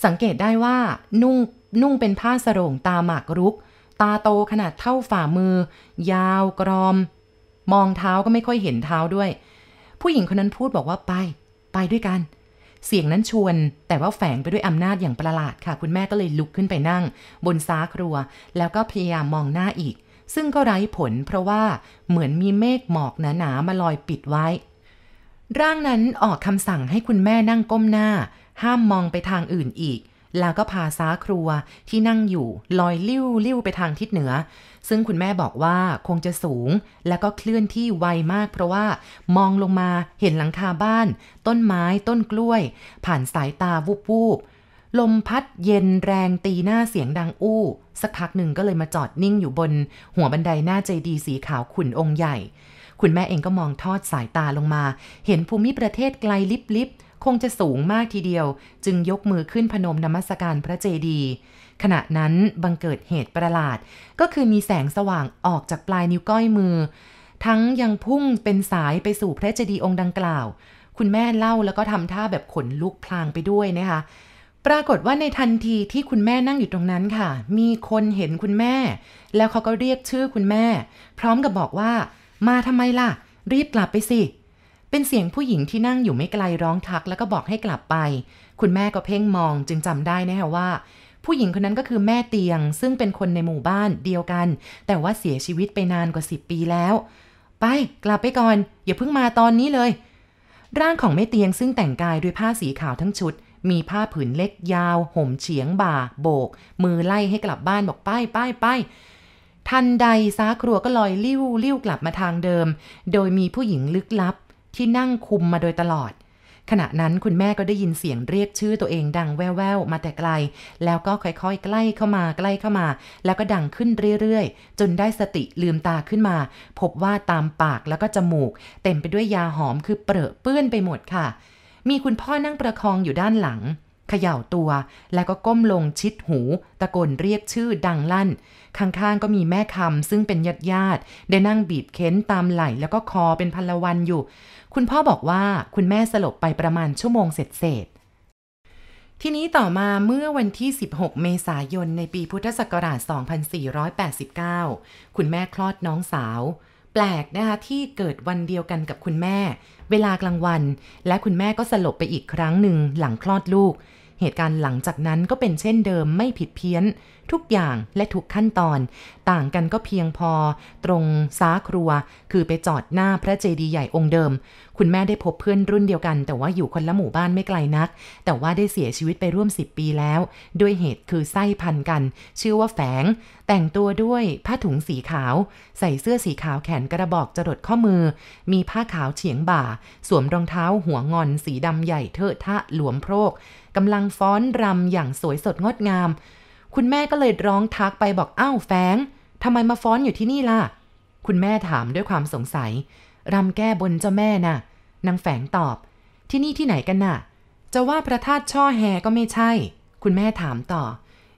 สังเกตได้ว่านุ่งนุ่งเป็นผ้าสรงตาหมากรุกตาโตขนาดเท่าฝ่ามือ ยาวกรอม มองเท้าก็ไม่ค่อยเห็นเท้าด้วย ผู้หญิงคนนั้นพูดบอกว่าไป ไปด้วยกัน เสียงนั้นชวนแต่ว่าแฝงไปด้วยอำนาจอย่างประหลาดค่ะคุณแม่ก็เลยลุกขึ้นไปนั่งบนซ้าครัวแล้วก็พยายามมองหน้าอีก ซึ่งก็ไร้ผลเพราะว่าเหมือนมีเมฆหมอกหนา ๆ มาลอยปิดไว้ ร่างนั้นออกคำสั่งให้คุณแม่นั่งก้มหน้า ห้ามมองไปทางอื่นอีกแล้วก็พาซ้าครัวที่นั่งอยู่ลอยลิ้วลิ้วไปทางทิศเหนือ ซึ่งคุณแม่บอกว่าคงจะสูงแล้วก็เคลื่อนที่ไวมากเพราะว่ามองลงมาเห็นหลังคาบ้าน ต้นไม้ต้นกล้วย ผ่านสายตาวูบวูบลมพัดเย็นแรงตีหน้าเสียงดังอู้ สักพักหนึ่งก็เลยมาจอดนิ่งอยู่บน หัวบันไดหน้าใจดีสีขาวขุ่นองค์ใหญ่ คุณแม่เองก็มองทอดสายตาลงมา เห็นภูมิประเทศไกลลิบลิบคงจะสูงมากทีเดียวจึงยกมือขึ้นพนมนมัสการพระเจดีย์ขณะนั้นบังเกิดเหตุประหลาดก็คือมีแสงสว่างออกจากปลายนิ้วก้อยมือ ทั้งยังพุ่งเป็นสายไปสู่พระเจดีย์องค์ดังกล่าว คุณแม่เล่าแล้วก็ทำท่าแบบขนลุกพลางไปด้วยนะคะ ปรากฏว่าในทันทีที่คุณแม่นั่งอยู่ตรงนั้นค่ะ มีคนเห็นคุณแม่ แล้วเขาก็เรียกชื่อคุณแม่ พร้อมกับบอกว่า มาทำไมล่ะ รีบกลับไปสิเป็นเสียงผู้หญิงที่นั่งอยู่ไม่ไกลร้องทักแล้วก็บอกให้กลับไป คุณแม่ก็เพ่งมองจึงจำได้นะฮะว่า ผู้หญิงคนนั้นก็คือแม่เตียงซึ่งเป็นคนในหมู่บ้านเดียวกัน แต่ว่าเสียชีวิตไปนานกว่า 10 ปีแล้ว ไปกลับไปก่อน อย่าเพิ่งมาตอนนี้เลย ร่างของแม่เตียงซึ่งแต่งกายด้วยผ้าสีขาวทั้งชุด มีผ้าผืนเล็กยาวห่มเฉียงบ่าโบก มือไล่ให้กลับบ้านบอกไปไปไปทันใดซาครัวก็ลอยลิ้วลิ้วกลับมาทางเดิม โดยมีผู้หญิงลึกลับที่นั่งคุมมาโดยตลอด ขณะนั้นคุณแม่ก็ได้ยินเสียงเรียกชื่อตัวเองดังแว่วๆ มาแต่ไกล แล้วก็ค่อยๆใกล้เข้ามาใกล้เข้ามา แล้วก็ดังขึ้นเรื่อยๆจนได้สติลืมตาขึ้นมา พบว่าตามปากแล้วก็จมูก เต็มไปด้วยยาหอมคือเปรอะเปื้อนไปหมดค่ะ มีคุณพ่อนั่งประคองอยู่ด้านหลังเขย่าตัว แล้วก็ก้มลงชิดหูตะโกนเรียกชื่อดังลั่น ข้างๆ ก็มีแม่คำซึ่งเป็นญาติญาติ ได้นั่งบีบเค้นตามไหล่ แล้วก็คอเป็นพันละวันอยู่คุณพ่อบอกว่าคุณแม่สลบไปประมาณชั่วโมงเสร็จเสร็จทีนี้ต่อมาเมื่อวันที่ 16 เมษายน ในปีพุทธศักราช2489 คุณแม่คลอดน้องสาว แปลกนะคะที่เกิดวันเดียวกันกับคุณแม่ เวลากลางวัน และคุณแม่ก็สลบไปอีกครั้งหนึ่งหลังคลอดลูก เหตุการณ์หลังจากนั้นก็เป็นเช่นเดิมไม่ผิดเพี้ยนทุกอย่างและทุกขั้นตอน ต่างกันก็เพียงพอตรงซ้าครัวคือไปจอดหน้าพระเจดีย์ใหญ่องค์เดิม คุณแม่ได้พบเพื่อนรุ่นเดียวกัน แต่ว่าอยู่คนละหมู่บ้านไม่ไกลนัก แต่ว่าได้เสียชีวิตไปร่วม 10 ปีแล้ว ด้วยเหตุคือไส้พันกันชื่อว่าแฝง แต่งตัวด้วยผ้าถุงสีขาว ใส่เสื้อสีขาวแขนกระบอกจรดข้อมือ มีผ้าขาวเฉียงบ่า สวมรองเท้าหัวงอน สีดำใหญ่เทอะทะหลวมโพรกกำลังฟ้อนรำอย่างสวยสดงดงามคุณแม่ก็เลยร้องทักไปบอกอ้าวแฝงทำไมมาฟ้อนอยู่ที่นี่ล่ะ คุณแม่ถามด้วยความสงสัยรำแก้บนเจ้าแม่นะ่ะนางแฝงตอบที่นี่ที่ไหนกันน่ะ จะว่าพระธาตุช่อแฮก็ไม่ใช่ คุณแม่ถามต่อ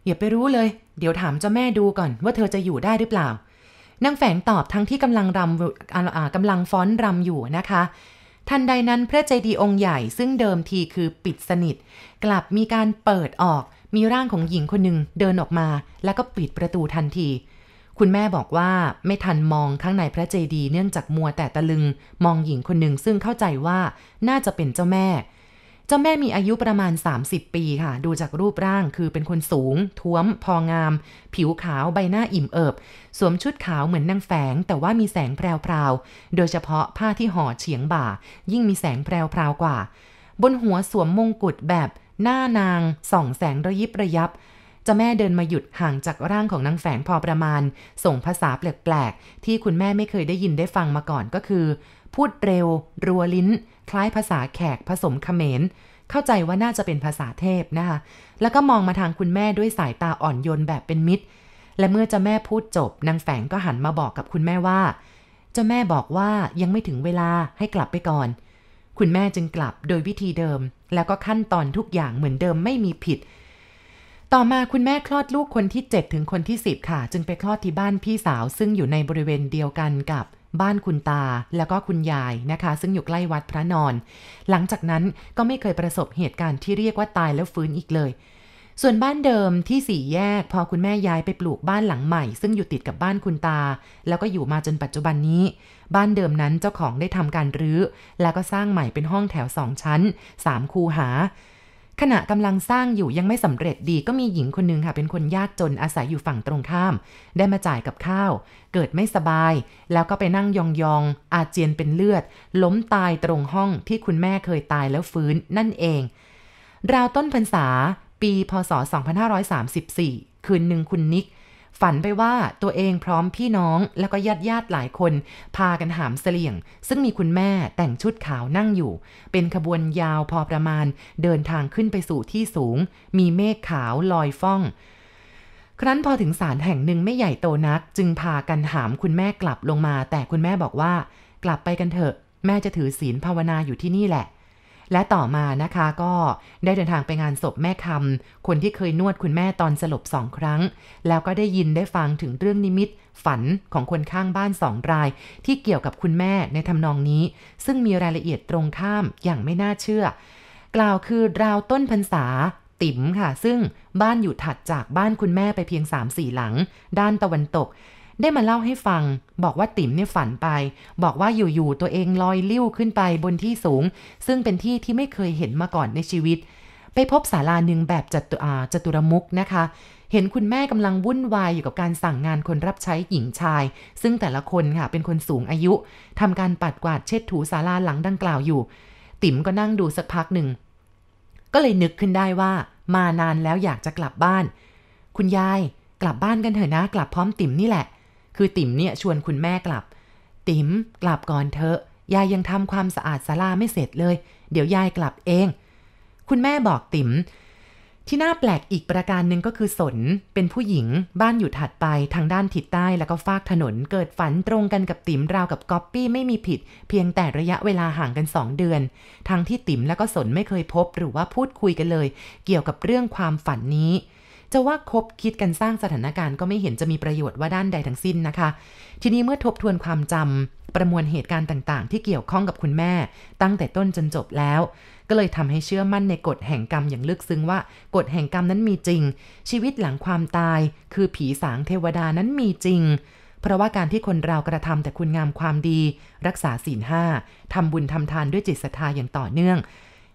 อย่าไปรู้เลย เดี๋ยวถามเจ้าแม่ดูก่อนว่าเธอจะอยู่ได้หรือเปล่านางแฝงตอบทั้งที่กำลังรำกำลังฟ้อนรำอยู่นะคะทันใดนั้นพระเจดีย์องค์ใหญ่ซึ่งเดิมทีคือปิดสนิท กลับมีการเปิดออกมีร่างของหญิงคนหนึ่งเดินออกมาแล้วก็ปิดประตูทันที คุณแม่บอกว่าไม่ทันมองข้างในพระเจดีย์เนื่องจากมัวแต่ตะลึง มองหญิงคนหนึ่งซึ่งเข้าใจว่าน่าจะเป็นเจ้าแม่ เจ้าแม่มีอายุประมาณ 30 ปี ค่ะดูจากรูปร่างคือเป็นคนสูงท้วมพองาม ผิวขาวใบหน้าอิ่มเอิบ สวมชุดขาวเหมือนนางแฝงแต่ว่ามีแสงแพรวๆโดยเฉพาะผ้าที่ห่อเฉียงบ่า ยิ่งมีแสงแพรวๆกว่า บนหัวสวมมงกุฎแบบหน้านางส่องแสงระยิบระยับ จะแม่เดินมาหยุดห่างจากร่างของนางแฝงพอประมาณ ส่งภาษาแปลก ๆ ที่คุณแม่ไม่เคยได้ยินได้ฟังมาก่อนก็คือ พูดเร็ว รัวลิ้น คล้ายภาษาแขกผสมเขมร เข้าใจว่าน่าจะเป็นภาษาเทพนะคะแล้วก็มองมาทางคุณแม่ด้วยสายตาอ่อนโยนแบบเป็นมิตร และเมื่อเจ้าแม่พูดจบนางแฝงก็หันมาบอกกับคุณแม่ว่าเจ้าแม่บอกว่ายังไม่ถึงเวลาให้กลับไปก่อนคุณแม่จึงกลับโดยวิธีเดิม แล้วก็ขั้นตอนทุกอย่างเหมือนเดิมไม่มีผิด ต่อมาคุณแม่คลอดลูกคนที่ 7 ถึงคนที่10ค่ะ จึงไปคลอดที่บ้านพี่สาว ซึ่งอยู่ในบริเวณเดียวกันกับ บ้านคุณตาแล้วก็คุณยายนะคะ ซึ่งอยู่ใกล้วัดพระนอน หลังจากนั้นก็ไม่เคยประสบเหตุการณ์ที่เรียกว่าตายแล้วฟื้นอีกเลยส่วนบ้านเดิมที่สี่แยก พอคุณแม่ย้ายไปปลูกบ้านหลังใหม่ ซึ่งอยู่ติดกับบ้านคุณตา แล้วก็อยู่มาจนปัจจุบันนี้ บ้านเดิมนั้นเจ้าของได้ทำการรื้อแล้วก็สร้างใหม่เป็นห้องแถวสองชั้นสามคูหา ขณะกำลังสร้างอยู่ยังไม่สำเร็จดีก็มีหญิงคนนึงค่ะ เป็นคนยากจนอาศัยอยู่ฝั่งตรงข้าม ได้มาจ่ายกับข้าว เกิดไม่สบายแล้วก็ไปนั่งยองๆอาเจียนเป็นเลือด ล้มตายตรงห้อง ที่คุณแม่เคยตายแล้วฟื้น นั่นเองราวต้นพรรษาปีพศ 2534 คืนหนึ่งคุณนิก ฝันไปว่าตัวเองพร้อมพี่น้องแล้วก็ญาติญาติหลายคน พากันหามเสลี่ยง ซึ่งมีคุณแม่แต่งชุดขาวนั่งอยู่ เป็นขบวนยาวพอประมาณ เดินทางขึ้นไปสู่ที่สูง มีเมฆขาวลอยฟ้อง ครั้นพอถึงศาลแห่งหนึ่งไม่ใหญ่โตนักจึงพากันหามคุณแม่กลับลงมา แต่คุณแม่บอกว่า กลับไปกันเถอะ แม่จะถือศีลภาวนาอยู่ที่นี่แหละและต่อมานะคะก็ได้เดินทางไปงานศพแม่คำคนที่เคยนวดคุณแม่ตอนสลบสองครั้ง แล้วก็ได้ยินได้ฟังถึงเรื่องนิมิต ฝันของคนข้างบ้านสองราย ที่เกี่ยวกับคุณแม่ในทำนองนี้ ซึ่งมีรายละเอียดตรงข้ามอย่างไม่น่าเชื่อ กล่าวคือ ราวต้นพรรษา ติ๋มค่ะ ซึ่งบ้านอยู่ถัดจากบ้านคุณแม่ไปเพียง 3-4 หลัง ด้านตะวันตกได้มาเล่าให้ฟัง บอกว่าติ๋มเนี่ยฝันไป บอกว่าอยู่ๆตัวเอง ลอยลิ้วขึ้นไปบนที่สูง ซึ่งเป็นที่ที่ไม่เคยเห็นมาก่อนในชีวิต ไปพบศาลาหนึ่งแบบจตุอาจตุรมุกนะคะ เห็นคุณแม่กำลังวุ่นวายอยู่กับการสั่งงานคนรับใช้หญิงชาย ซึ่งแต่ละคนค่ะเป็นคนสูงอายุทำการปัดกวาดเช็ดถูศาลาหลังดังกล่าวอยู่ ติ๋มก็นั่งดูสักพักหนึ่งก็เลยนึกขึ้นได้ว่า มานานแล้วอยากจะกลับบ้าน คุณยาย กลับบ้านกันเถอะนะ กลับพร้อมติ๋มนี่แหละคือติ๋มเนี่ยชวนคุณแม่กลับ ติ๋มกลับก่อนเถอะยายยังทำความสะอาดศาลาไม่เสร็จเลย เดี๋ยวยายกลับเอง คุณแม่บอกติ๋มที่น่าแปลกอีกประการหนึ่งก็คือสน เป็นผู้หญิง บ้านอยู่ถัดไปทางด้านทิศใต้แล้วก็ฟากถนนเกิดฝันตรงกันกับติ๋มราวกับก๊อปปี้ไม่มีผิด เพียงแต่ระยะเวลาห่างกันสองเดือนทั้งที่ติ๋มแล้วก็สนไม่เคยพบ หรือว่าพูดคุยกันเลย เกี่ยวกับเรื่องความฝันนี้จะว่าคบคิดกันสร้างสถานการณ์ก็ไม่เห็นจะมีประโยชน์ว่าด้านใดทั้งสิ้นนะคะ ทีนี้เมื่อทบทวนความจำ ประมวลเหตุการณ์ต่างๆ ที่เกี่ยวข้องกับคุณแม่ ตั้งแต่ต้นจนจบแล้ว ก็เลยทำให้เชื่อมั่นในกฎแห่งกรรมอย่างลึกซึ้งว่า กฎแห่งกรรมนั้นมีจริง ชีวิตหลังความตายคือผีสางเทวดานั้นมีจริง เพราะว่าการที่คนเรากระทำแต่คุณงามความดี รักษาศีลห้าทำบุญทำทานด้วยจิตศรัทธาอย่างต่อเนื่อง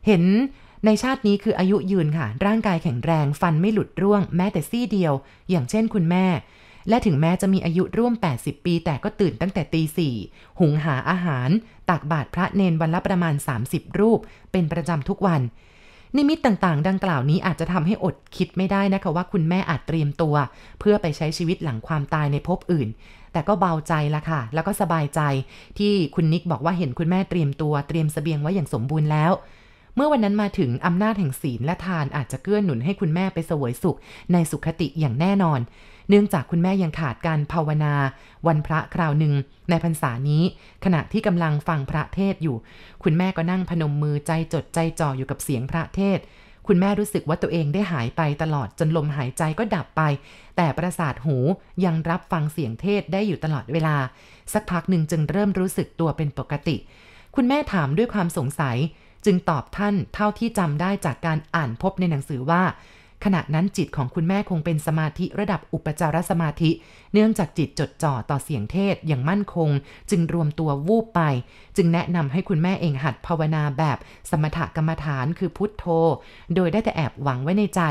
เห็นในชาตินี้คืออายุยืนค่ะ ร่างกายแข็งแรง ฟันไม่หลุดร่วงแม้แต่ซี่เดียว อย่างเช่นคุณแม่ และถึงแม้จะมีอายุร่วม 80 ปี แต่ก็ตื่นตั้งแต่ตีสี่หุงหาอาหารตักบาตรพระเนน วันละประมาณ 30 รูป เป็นประจำทุกวัน นิมิตต่างๆ ดังกล่าวนี้อาจจะทำให้อดคิดไม่ได้นะคะ ว่าคุณแม่อาจเตรียมตัว เพื่อไปใช้ชีวิตหลังความตายในภพอื่น แต่ก็เบาใจละค่ะแล้วก็สบายใจ ที่คุณนิกบอกว่าเห็นคุณแม่เตรียมตัว เตรียมสเสบียงไว้อย่างสมบูรณ์แล้วเมื่อวันนั้นมาถึงอำนาจแห่งศีลและทานอาจจะเกื้อนหนุนให้คุณแม่ไปสวยสุขในสุขติอย่างแน่นอน เนื่องจากคุณแม่ยังขาดการภาวนาวันพระคราวหนึ่ง ในพรรษานี้ขณะที่กำลังฟังพระเทศอยู่ คุณแม่ก็นั่งพนมมือใจจดใจจ่ออยู่กับเสียงพระเทศ คุณแม่รู้สึกว่าตัวเองได้หายไปตลอดจนลมหายใจก็ดับไป แต่ประสาทหูยังรับฟังเสียงเทศได้อยู่ตลอดเวลา สักพักหนึ่งจึงเริ่มรู้สึกตัวเป็นปกติ คุณแม่ถามด้วยความสงสัยจึงตอบท่านเท่าที่จำได้จากการอ่านพบในหนังสือว่า ขณะนั้นจิตของคุณแม่คงเป็นสมาธิระดับอุปจารสมาธิเนื่องจากจิตจดจ่อต่อเสียงเทศอย่างมั่นคง จึงรวมตัววูบไป จึงแนะนำให้คุณแม่เองหัดภาวนาแบบสมถกรรมฐานคือพุทโธ โดยได้แต่แอบหวังไว้ในใจ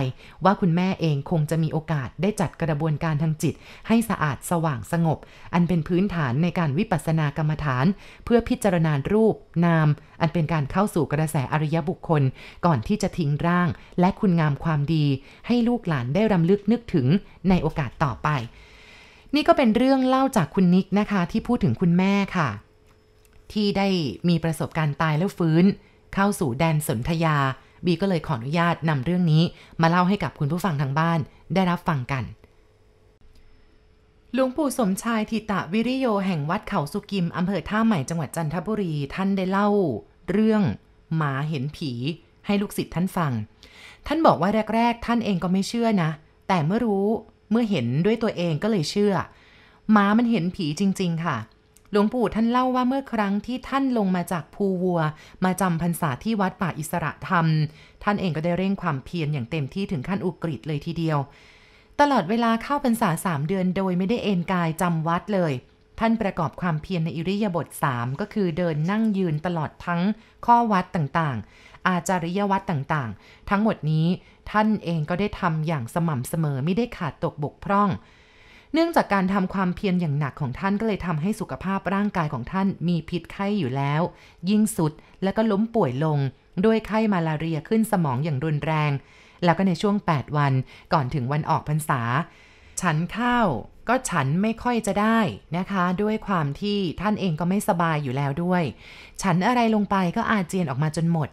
ว่าคุณแม่เองคงจะมีโอกาสได้จัดกระบวนการทางจิต ให้สะอาดสว่างสงบ อันเป็นพื้นฐานในการวิปัสสนากรรมฐาน เพื่อพิจารณารูปนาม อันเป็นการเข้าสู่กระแสอริยบุคคลก่อนที่จะทิ้งร่าง และคุณงามความดี ให้ลูกหลานได้รำลึกนึกถึงในโอกาสต่อไปนี่ก็เป็นเรื่องเล่าจากคุณนิก นะคะ ที่พูดถึงคุณแม่ค่ะ ที่ได้มีประสบการณ์ตายแล้วฟื้น เข้าสู่แดนสนธยา บีก็เลยขออนุญาตนำเรื่องนี้ มาเล่าให้กับคุณผู้ฟังทางบ้าน ได้รับฟังกัน หลวงปู่สมชายทิตะวิริโย แห่งวัดเขาสุกิมอำเภอท่าใหม่จังหวัดจันทบุรี ท่านได้เล่า เรื่องหมาเห็นผี ให้ลูกศิษย์ท่านฟัง ท่านบอกว่าแรก ๆ ท่านเองก็ไม่เชื่อนะ แต่เมื่อรู้เมื่อเห็นด้วยตัวเองก็เลยเชื่อ ม้ามันเห็นผีจริงๆค่ะหลวงปู่ท่านเล่าว่าเมื่อครั้งที่ท่านลงมาจากภูวัว มาจำพรรษาที่วัดป่าอิสระธรรม ท่านเองก็ได้เร่งความเพียรอย่างเต็มที่ถึงขั้นอุกฤษเลยทีเดียว ตลอดเวลาเข้าพรรษาสามเดือนโดยไม่ได้เอนกายจำวัดเลย ท่านประกอบความเพียรในอิริยาบถ3ก็คือเดินนั่งยืนตลอดทั้ง ข้อวัดต่างๆอาจาริยวัตรต่างๆ ทั้งหมดนี้ท่านเองก็ได้ทำอย่างสม่ำเสมอไม่ได้ขาดตกบกพร่อง เนื่องจากการทำความเพียรอย่างหนักของท่านก็เลยทำให้สุขภาพร่างกายของท่านมีพิษไข้อยู่แล้ว ยิ่งสุดแล้วก็ล้มป่วยลง ด้วยไข้มาลาเรียขึ้นสมองอย่างรุนแรง แล้วก็ในช่วง 8 วันก่อนถึงวันออกพรรษา ฉันข้าวก็ฉันไม่ค่อยจะได้นะคะด้วยความที่ท่านเองก็ไม่สบายอยู่แล้วด้วย ฉันอะไรลงไปก็อาเจียนออกมาจนหมด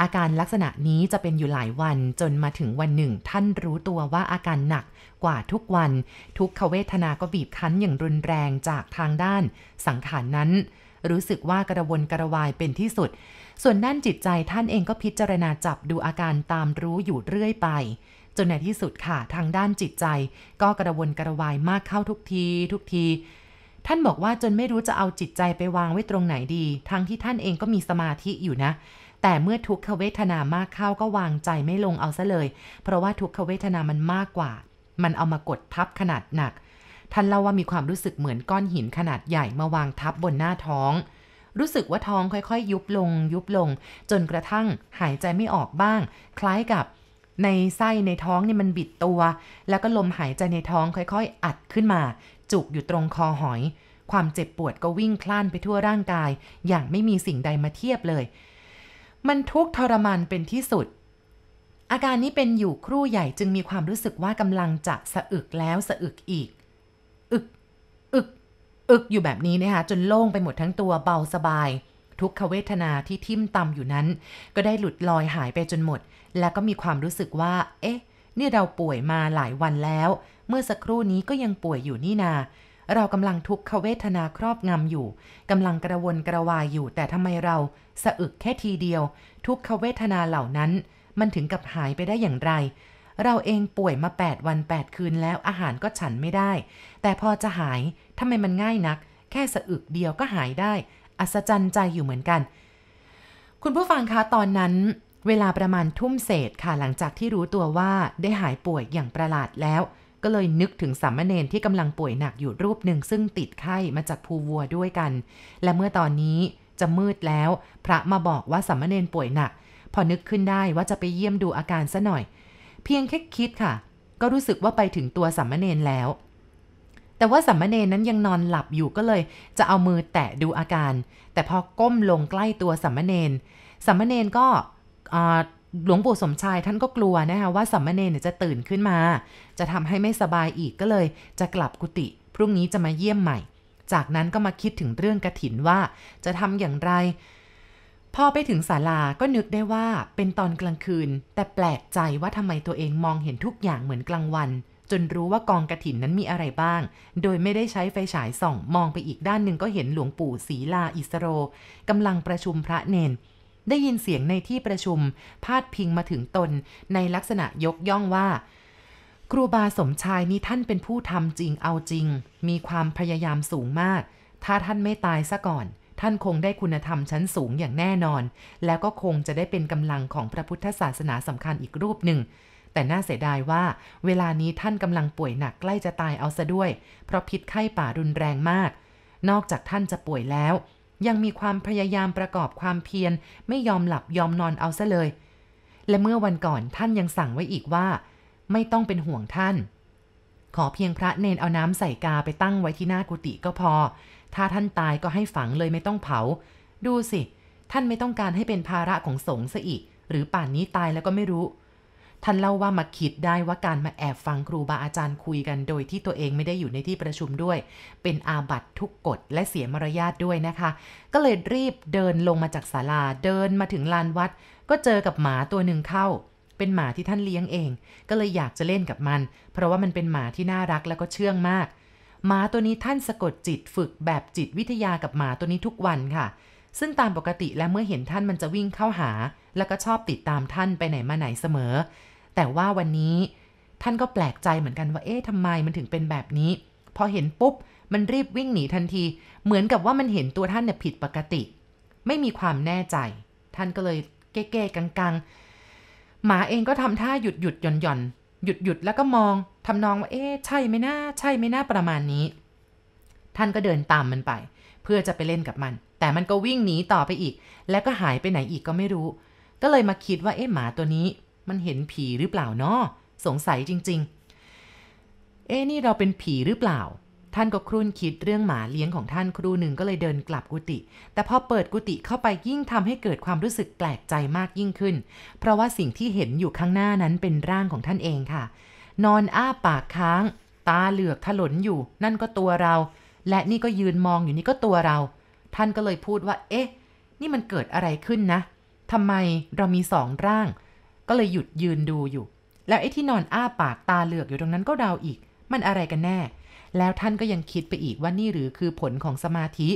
อาการลักษณะนี้จะเป็นอยู่หลายวันจนมาถึงวันหนึ่ง ท่านรู้ตัวว่าอาการหนักกว่าทุกวัน ทุกขเวทนาก็บีบคั้นอย่างรุนแรงจากทางด้าน สังขารนนั้น รู้สึกว่ากระวนกระวายเป็นที่สุด ส่วนด้านจิตใจท่านเองก็พิจารณาจับดูอาการตามรู้อยู่เรื่อยไป จนในที่สุดค่ะทางด้านจิตใจก็กระวนกระวายมากเข้าทุกที ทุกที ท่านบอกว่าจนไม่รู้จะเอาจิตใจไปวางไว้ตรงไหนดีทั้งที่ท่านเองก็มีสมาธิอยู่นะแต่เมื่อทุกขเวทนามากเข้าก็วางใจไม่ลงเอาซะเลย เพราะว่าทุกขเวทนามันมากกว่า มันเอามากดทับขนาดหนัก ท่านเล่าว่ามีความรู้สึกเหมือนก้อนหินขนาดใหญ่มาวางทับบนหน้าท้อง รู้สึกว่าท้องค่อยๆ ยุบลงยุบลง จนกระทั่งหายใจไม่ออกบ้าง คล้ายกับ ในไส้ในท้องเนี่ยมันบิดตัว แล้วก็ลมหายใจในท้องค่อยๆ อัดขึ้นมา จุกอยู่ตรงคอหอย ความเจ็บปวดก็วิ่งคลานไปทั่วร่างกาย อย่างไม่มีสิ่งใดมาเทียบเลยมันทุกทรมานเป็นที่สุด อาการนี้เป็นอยู่ครู่ใหญ่จึงมีความรู้สึกว่ากำลังจะสะอึกแล้วสะอึกอีก อึก อึก อึกอยู่แบบนี้นะคะจนโล่งไปหมดทั้งตัวเบาสบาย ทุกขเวทนาที่ทิ่มตำอยู่นั้น ก็ได้หลุดลอยหายไปจนหมด แล้วก็มีความรู้สึกว่า เอ๊ะนี่เราป่วยมาหลายวันแล้ว เมื่อสักครู่นี้ก็ยังป่วยอยู่นี่นา เรากำลังทุกขเวทนาครอบงำอยู่กำลังกระวนกระวายอยู่แต่ทำไมเราสะอึกแค่ทีเดียว ทุกขเวทนาเหล่านั้น มันถึงกับหายไปได้อย่างไร เราเองป่วยมา 8 วัน 8 คืนแล้วอาหารก็ฉันไม่ได้ แต่พอจะหายทำไมมันง่ายนัก แค่สะอึกเดียวก็หายได้ อัศจรรย์ใจอยู่เหมือนกัน คุณผู้ฟังคะตอนนั้น เวลาประมาณทุ่มเศษค่ะหลังจากที่รู้ตัวว่าได้หายป่วยอย่างประหลาดแล้ว ก็เลยนึกถึงสามเณรที่กำลังป่วยหนักอยู่รูปหนึ่งซึ่งติดไข้มาจากภูวัวด้วยกัน และเมื่อตอนนี้จะมืดแล้วพระมาบอกว่าสัมมเนนป่วยหนักพอนึกขึ้นได้ว่าจะไปเยี่ยมดูอาการซะหน่อย เพียงแค่คิดค่ะ ก็รู้สึกว่าไปถึงตัวสัมมเนนแล้ว แต่ว่าสัมมเนนนั้นยังนอนหลับอยู่ก็เลย จะเอามือแตะดูอาการ แต่พอก้มลงใกล้ตัวสัมมเนนสัมมเนนก็หลวงปู่สมชายท่านก็กลัวนะคะว่าสัมมาเนนจะตื่นขึ้นมา จะทำให้ไม่สบายอีกก็เลย จะกลับกุฏิพรุ่งนี้จะมาเยี่ยมใหม่จากนั้นก็มาคิดถึงเรื่องกระถินว่าจะทำอย่างไร พอไปถึงศาลา ก็นึกได้ว่าเป็นตอนกลางคืน แต่แปลกใจว่าทำไมตัวเองมองเห็นทุกอย่างเหมือนกลางวัน จนรู้ว่ากองกระถินนั้นมีอะไรบ้าง โดยไม่ได้ใช้ไฟฉายส่องมองไปอีกด้านหนึ่งก็เห็นหลวงปู่ศรีลาอิสโรกำลังประชุมพระเนน ได้ยินเสียงในที่ประชุม พาดพิงมาถึงตนในลักษณะยกย่องว่าครูบาสมชายนี่ท่านเป็นผู้ทำจริงเอาจริง มีความพยายามสูงมาก ถ้าท่านไม่ตายซะก่อน ท่านคงได้คุณธรรมชั้นสูงอย่างแน่นอน แล้วก็คงจะได้เป็นกำลังของพระพุทธศาสนาสำคัญอีกรูปหนึ่งแต่น่าเสียดายว่า เวลานี้ท่านกำลังป่วยหนักใกล้จะตายเอาซะด้วย เพราะพิษไข้ป่ารุนแรงมาก นอกจากท่านจะป่วยแล้ว ยังมีความพยายามประกอบความเพียรไม่ยอมหลับยอมนอนเอาซะเลย และเมื่อวันก่อนท่านยังสั่งไว้อีกว่าไม่ต้องเป็นห่วงท่าน ขอเพียงพระเนน เอาน้ำใส่กาไปตั้งไว้ที่หน้ากุฏิก็พอ ถ้าท่านตายก็ให้ฝังเลยไม่ต้องเผา ดูสิ ท่านไม่ต้องการให้เป็นภาระของสงฆ์ซะอีก หรือป่านนี้ตายแล้วก็ไม่รู้ ท่านเล่าว่ามาคิดได้ว่าการมาแอบฟังครูบาอาจารย์คุยกัน โดยที่ตัวเองไม่ได้อยู่ในที่ประชุมด้วย เป็นอาบัตทุกกฎและเสียมารยาทด้วยนะคะ ก็เลยรีบเดินลงมาจากศาลา เดินมาถึงลานวัด ก็เจอกับหมาตัวหนึ่งเข้าเป็นหมาที่ท่านเลี้ยงเอง ก็เลยอยากจะเล่นกับมัน เพราะว่ามันเป็นหมาที่น่ารักแล้วก็เชื่องมากหมาตัวนี้ท่านสะกดจิตฝึกแบบจิตวิทยากับหมาตัวนี้ทุกวันค่ะ ซึ่งตามปกติแล้วเมื่อเห็นท่านมันจะวิ่งเข้าหา แล้วก็ชอบติดตามท่านไปไหนมาไหนเสมอ แต่ว่าวันนี้ ท่านก็แปลกใจเหมือนกันว่าเอ๊ะทำไมมันถึงเป็นแบบนี้พอเห็นปุ๊บมันรีบวิ่งหนีทันที เหมือนกับว่ามันเห็นตัวท่านเนี่ยผิดปกติ ไม่มีความแน่ใจ ท่านก็เลยเก้ๆกังๆหมาเองก็ทำท่าหยุดหยุดหย่อนหย่อนหยุดหยุดแล้วก็มองทำนองว่าเอ๊ะใช่ไหมนะใช่ไหมนะประมาณนี้ ท่านก็เดินตามมันไปเพื่อจะไปเล่นกับมัน แต่มันก็วิ่งหนีต่อไปอีก แล้วก็หายไปไหนอีกก็ไม่รู้ ก็เลยมาคิดว่าเอ๊ะหมาตัวนี้ มันเห็นผีหรือเปล่านาะสงสัยจริง ๆ เอ๊ะนี่เราเป็นผีหรือเปล่าท่านก็ครุ่นคิดเรื่องหมาเลี้ยงของท่านครูหนึ่งก็เลยเดินกลับกุฏิ แต่พอเปิดกุฏิเข้าไปยิ่งทำให้เกิดความรู้สึกแปลกใจมากยิ่งขึ้น เพราะว่าสิ่งที่เห็นอยู่ข้างหน้านั้นเป็นร่างของท่านเองค่ะ นอนอ้าปากค้าง ตาเหลือกถลนอยู่ นั่นก็ตัวเรา และนี่ก็ยืนมองอยู่นี่ก็ตัวเรา ท่านก็เลยพูดว่า เอ๊ะ นี่มันเกิดอะไรขึ้นนะทำไมเรามีสองร่าง ก็เลยหยุดยืนดูอยู่ แล้วไอ้ที่นอนอ้าปากตาเหลือกอยู่ตรงนั้นก็เราอีก มันอะไรกันแน่แล้วท่านก็ยังคิดไปอีกว่านี่หรือคือผลของสมาธิ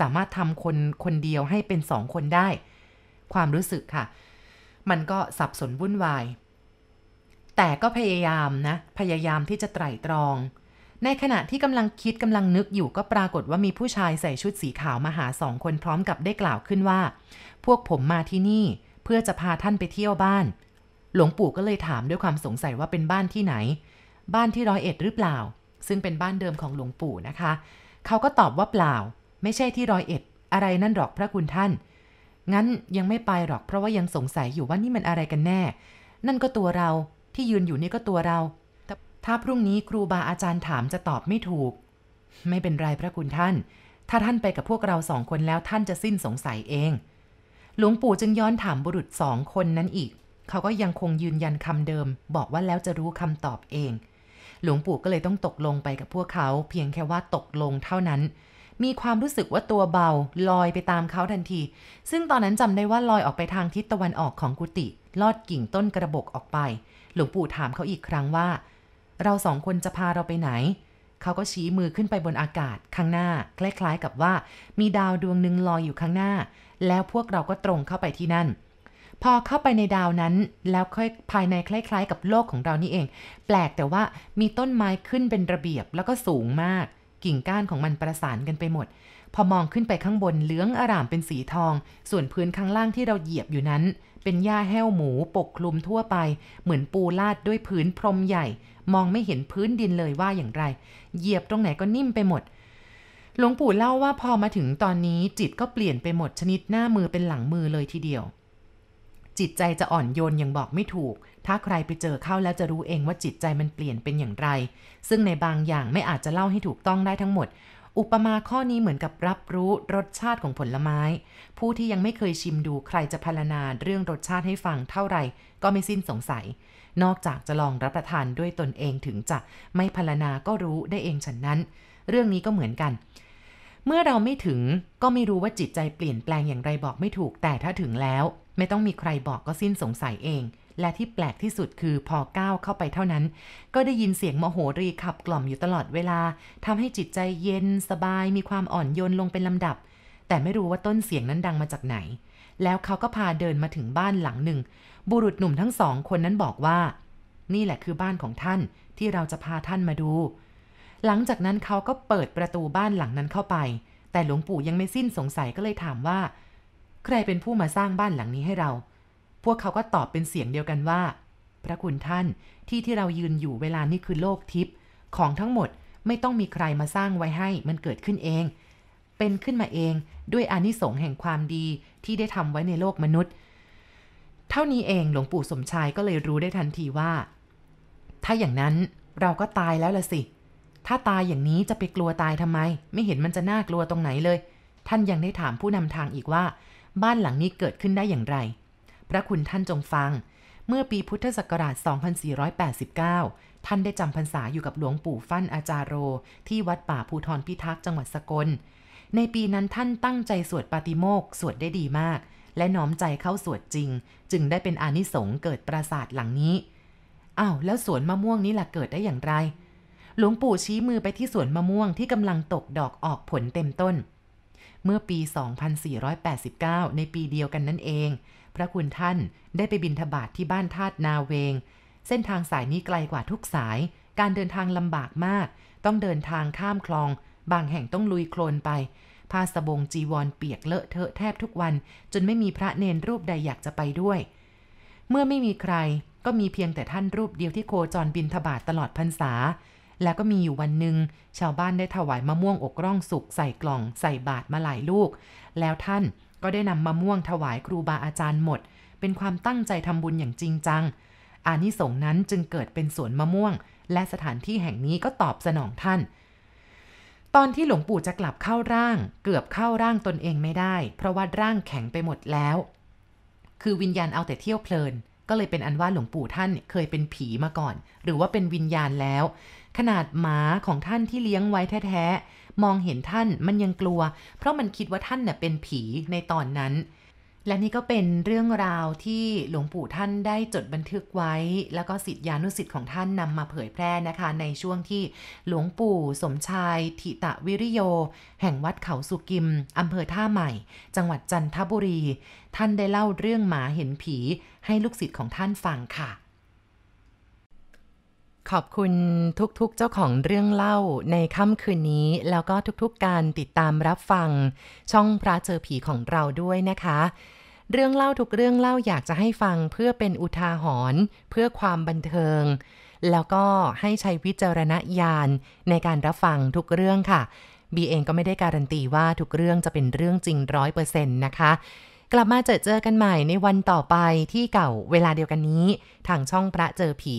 สามารถทำคนคนเดียวให้เป็นสองคนได้ ความรู้สึกค่ะ มันก็สับสนวุ่นวาย แต่ก็พยายามนะ พยายามที่จะไตร่ตรอง ในขณะที่กำลังคิดกำลังนึกอยู่ก็ปรากฏว่ามีผู้ชายใส่ชุดสีขาวมาหาสองคนพร้อมกับได้กล่าวขึ้นว่า พวกผมมาที่นี่เพื่อจะพาท่านไปเที่ยวบ้านหลวงปู่ก็เลยถามด้วยความสงสัยว่าเป็นบ้านที่ไหน บ้านที่ร้อยเอ็ดหรือเปล่าซึ่งเป็นบ้านเดิมของหลวงปู่นะคะ เขาก็ตอบว่าเปล่า ไม่ใช่ที่ร้อยเอ็ด อะไรนั่นหรอกพระคุณท่าน งั้นยังไม่ไปหรอกเพราะว่ายังสงสัยอยู่ว่านี่มันอะไรกันแน่ นั่นก็ตัวเราที่ยืนอยู่นี่ก็ตัวเรา ถ้าพรุ่งนี้ครูบาอาจารย์ถามจะตอบไม่ถูก ไม่เป็นไรพระคุณท่าน ถ้าท่านไปกับพวกเราสองคนแล้วท่านจะสิ้นสงสัยเอง หลวงปู่จึงย้อนถามบุรุษสองคนนั้นอีก เขาก็ยังคงยืนยันคำเดิม บอกว่าแล้วจะรู้คำตอบเองหลวงปู่ก็เลยต้องตกลงไปกับพวกเขาเพียงแค่ว่าตกลงเท่านั้น มีความรู้สึกว่าตัวเบาลอยไปตามเขาทันที ซึ่งตอนนั้นจำได้ว่าลอยออกไปทางทิศตะวันออกของกุฏิลอดกิ่งต้นกระบกออกไป หลวงปู่ถามเขาอีกครั้งว่า เราสองคนจะพาเราไปไหน เขาก็ชี้มือขึ้นไปบนอากาศข้างหน้า คล้ายๆ กับว่ามีดาวดวงหนึ่งลอยอยู่ข้างหน้า แล้วพวกเราก็ตรงเข้าไปที่นั่นพอเข้าไปในดาวนั้นแล้วค่อยภายในคล้ายๆ กับโลกของเรานี่เอง แปลกแต่ว่ามีต้นไม้ขึ้นเป็นระเบียบแล้วก็สูงมาก กิ่งก้านของมันประสานกันไปหมด พอมองขึ้นไปข้างบนเหลืองอร่ามเป็นสีทอง ส่วนพื้นข้างล่างที่เราเหยียบอยู่นั้น เป็นหญ้าแห้วหมู ปกคลุมทั่วไป เหมือนปูลาดด้วยพื้นพรมใหญ่ มองไม่เห็นพื้นดินเลยว่าอย่างไร เหยียบตรงไหนก็นิ่มไปหมดหลวงปู่เล่าว่าพอมาถึงตอนนี้จิตก็เปลี่ยนไปหมดชนิดหน้ามือเป็นหลังมือเลยทีเดียวจิตใจจะอ่อนโยนยังบอกไม่ถูก ถ้าใครไปเจอเข้าแล้วจะรู้เองว่าจิตใจมันเปลี่ยนเป็นอย่างไร ซึ่งในบางอย่างไม่อาจจะเล่าให้ถูกต้องได้ทั้งหมด อุปมาข้อนี้เหมือนกับรับรู้รสชาติของผลไม้ ผู้ที่ยังไม่เคยชิมดูใครจะพรรณนาเรื่องรสชาติให้ฟังเท่าไหร่ก็ไม่สิ้นสงสัย นอกจากจะลองรับประทานด้วยตนเองถึงจะไม่พรรณนาก็รู้ได้เองฉันนั้น เรื่องนี้ก็เหมือนกัน เมื่อเราไม่ถึงก็ไม่รู้ว่าจิตใจเปลี่ยนแปลงอย่างไรบอกไม่ถูก แต่ถ้าถึงแล้วไม่ต้องมีใครบอกก็สิ้นสงสัยเอง และที่แปลกที่สุดคือพอก้าวเข้าไปเท่านั้น ก็ได้ยินเสียงโมโหรีขับกล่อมอยู่ตลอดเวลาทำให้จิตใจเย็นสบาย มีความอ่อนโยนลงเป็นลำดับ แต่ไม่รู้ว่าต้นเสียงนั้นดังมาจากไหน แล้วเขาก็พาเดินมาถึงบ้านหลังหนึ่ง บุรุษหนุ่มทั้งสองคนนั้นบอกว่า นี่แหละคือบ้านของท่าน ที่เราจะพาท่านมาดู หลังจากนั้นเขาก็เปิดประตูบ้านหลังนั้นเข้าไป แต่หลวงปู่ยังไม่สิ้นสงสัยก็เลยถามว่าใครเป็นผู้มาสร้างบ้านหลังนี้ให้เรา พวกเขาก็ตอบเป็นเสียงเดียวกันว่า พระคุณท่านที่ที่เรายืนอยู่เวลานี้คือโลกทิพย์ของทั้งหมดไม่ต้องมีใครมาสร้างไว้ให้มันเกิดขึ้นเอง เป็นขึ้นมาเอง ด้วยอนิสงส์แห่งความดีที่ได้ทำไว้ในโลกมนุษย์ เท่านี้เองหลวงปู่สมชายก็เลยรู้ได้ทันทีว่า ถ้าอย่างนั้นเราก็ตายแล้วละสิถ้าตายอย่างนี้จะไปกลัวตายทำไม ไม่เห็นมันจะน่ากลัวตรงไหนเลย ท่านยังได้ถามผู้นำทางอีกว่าบ้านหลังนี้เกิดขึ้นได้อย่างไร พระคุณท่านจงฟัง เมื่อปีพุทธศักราช 2489 ท่านได้จำพรรษาอยู่กับหลวงปู่ฟั่นอาจารโร ที่วัดป่าภูทรพิทักษ์จังหวัดสกล ในปีนั้นท่านตั้งใจสวดปาติโมกสวดได้ดีมาก และน้อมใจเข้าสวดจริง จึงได้เป็นอานิสงส์เกิดปราสาทหลังนี้ อ้าวแล้วสวนมะม่วงนี้ล่ะเกิดได้อย่างไร หลวงปู่ชี้มือไปที่สวนมะม่วงที่กำลังตกดอกออกผลเต็มต้นเมื่อปี 2489 ในปีเดียวกันนั่นเอง พระคุณท่านได้ไปบินทบาทที่บ้านธาตุนาเวง เส้นทางสายนี้ไกลกว่าทุกสาย การเดินทางลำบากมาก ต้องเดินทางข้ามคลอง บางแห่งต้องลุยโคลนไปผ้าสบงจีวรเปียกเลอะเทอะแทบทุกวัน จนไม่มีพระเนนรูปใดอยากจะไปด้วย เมื่อไม่มีใคร ก็มีเพียงแต่ท่านรูปเดียวที่โคจรบินทบาทตลอดพรรษาแล้วก็มีอยู่วันหนึ่งชาวบ้านได้ถวายมะม่วงอกร่องสุกใส่กล่องใส่บาทมาหลายลูก แล้วท่านก็ได้นำมะม่วงถวายครูบาอาจารย์หมด เป็นความตั้งใจทำบุญอย่างจริงจังอานิสงส์นั้นจึงเกิดเป็นสวนมะม่วง และสถานที่แห่งนี้ก็ตอบสนองท่าน ตอนที่หลวงปู่จะกลับเข้าร่าง เกือบเข้าร่างตนเองไม่ได้ เพราะว่าร่างแข็งไปหมดแล้ว คือวิญญาณเอาแต่เที่ยวเพลินก็เลยเป็นอันว่าหลวงปู่ท่านเคยเป็นผีมาก่อน หรือว่าเป็นวิญญาณแล้ว ขนาดหมาของท่านที่เลี้ยงไว้แท้ๆมองเห็นท่านมันยังกลัว เพราะมันคิดว่าท่านเน่ยเป็นผีในตอนนั้น และนี่ก็เป็นเรื่องราวที่หลวงปู่ท่านได้จดบันทึกไว้ แล้วก็สิทธิานุสิทธิ์ของท่านนำมาเผยแพร่นะคะ ในช่วงที่หลวงปู่ สมชายทิตะวิริโย แห่งวัดเขาสุกิมอำเภอท่าใหม่จังหวัดจันทบุรี ท่านได้เล่าเรื่องหมาเห็นผีให้ลูกศิษย์ของท่านฟังค่ะ ขอบคุณทุกๆ เจ้าของเรื่องเล่าในค่ำคืนนี้ แล้วก็ทุกๆ การติดตามรับฟังช่องพระเจอผีของเราด้วยนะคะ เรื่องเล่าทุกเรื่องเล่าอยากจะให้ฟังเพื่อเป็นอุทาหรณ์เพื่อความบันเทิง แล้วก็ให้ใช้วิจารณญาณในการรับฟังทุกเรื่องค่ะ บีเองก็ไม่ได้การันตี ว่าทุกเรื่องจะเป็นเรื่องจริงร้อยเปอร์เซ็นต์นะคะกลับมาเจอเจอกันใหม่ในวันต่อไปที่เก่าเวลาเดียวกันนี้ทางช่องพระเจอผี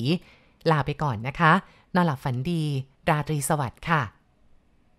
ลาไปก่อนนะคะ นอนหลับฝันดี ราตรีสวัสดิ์ค่ะ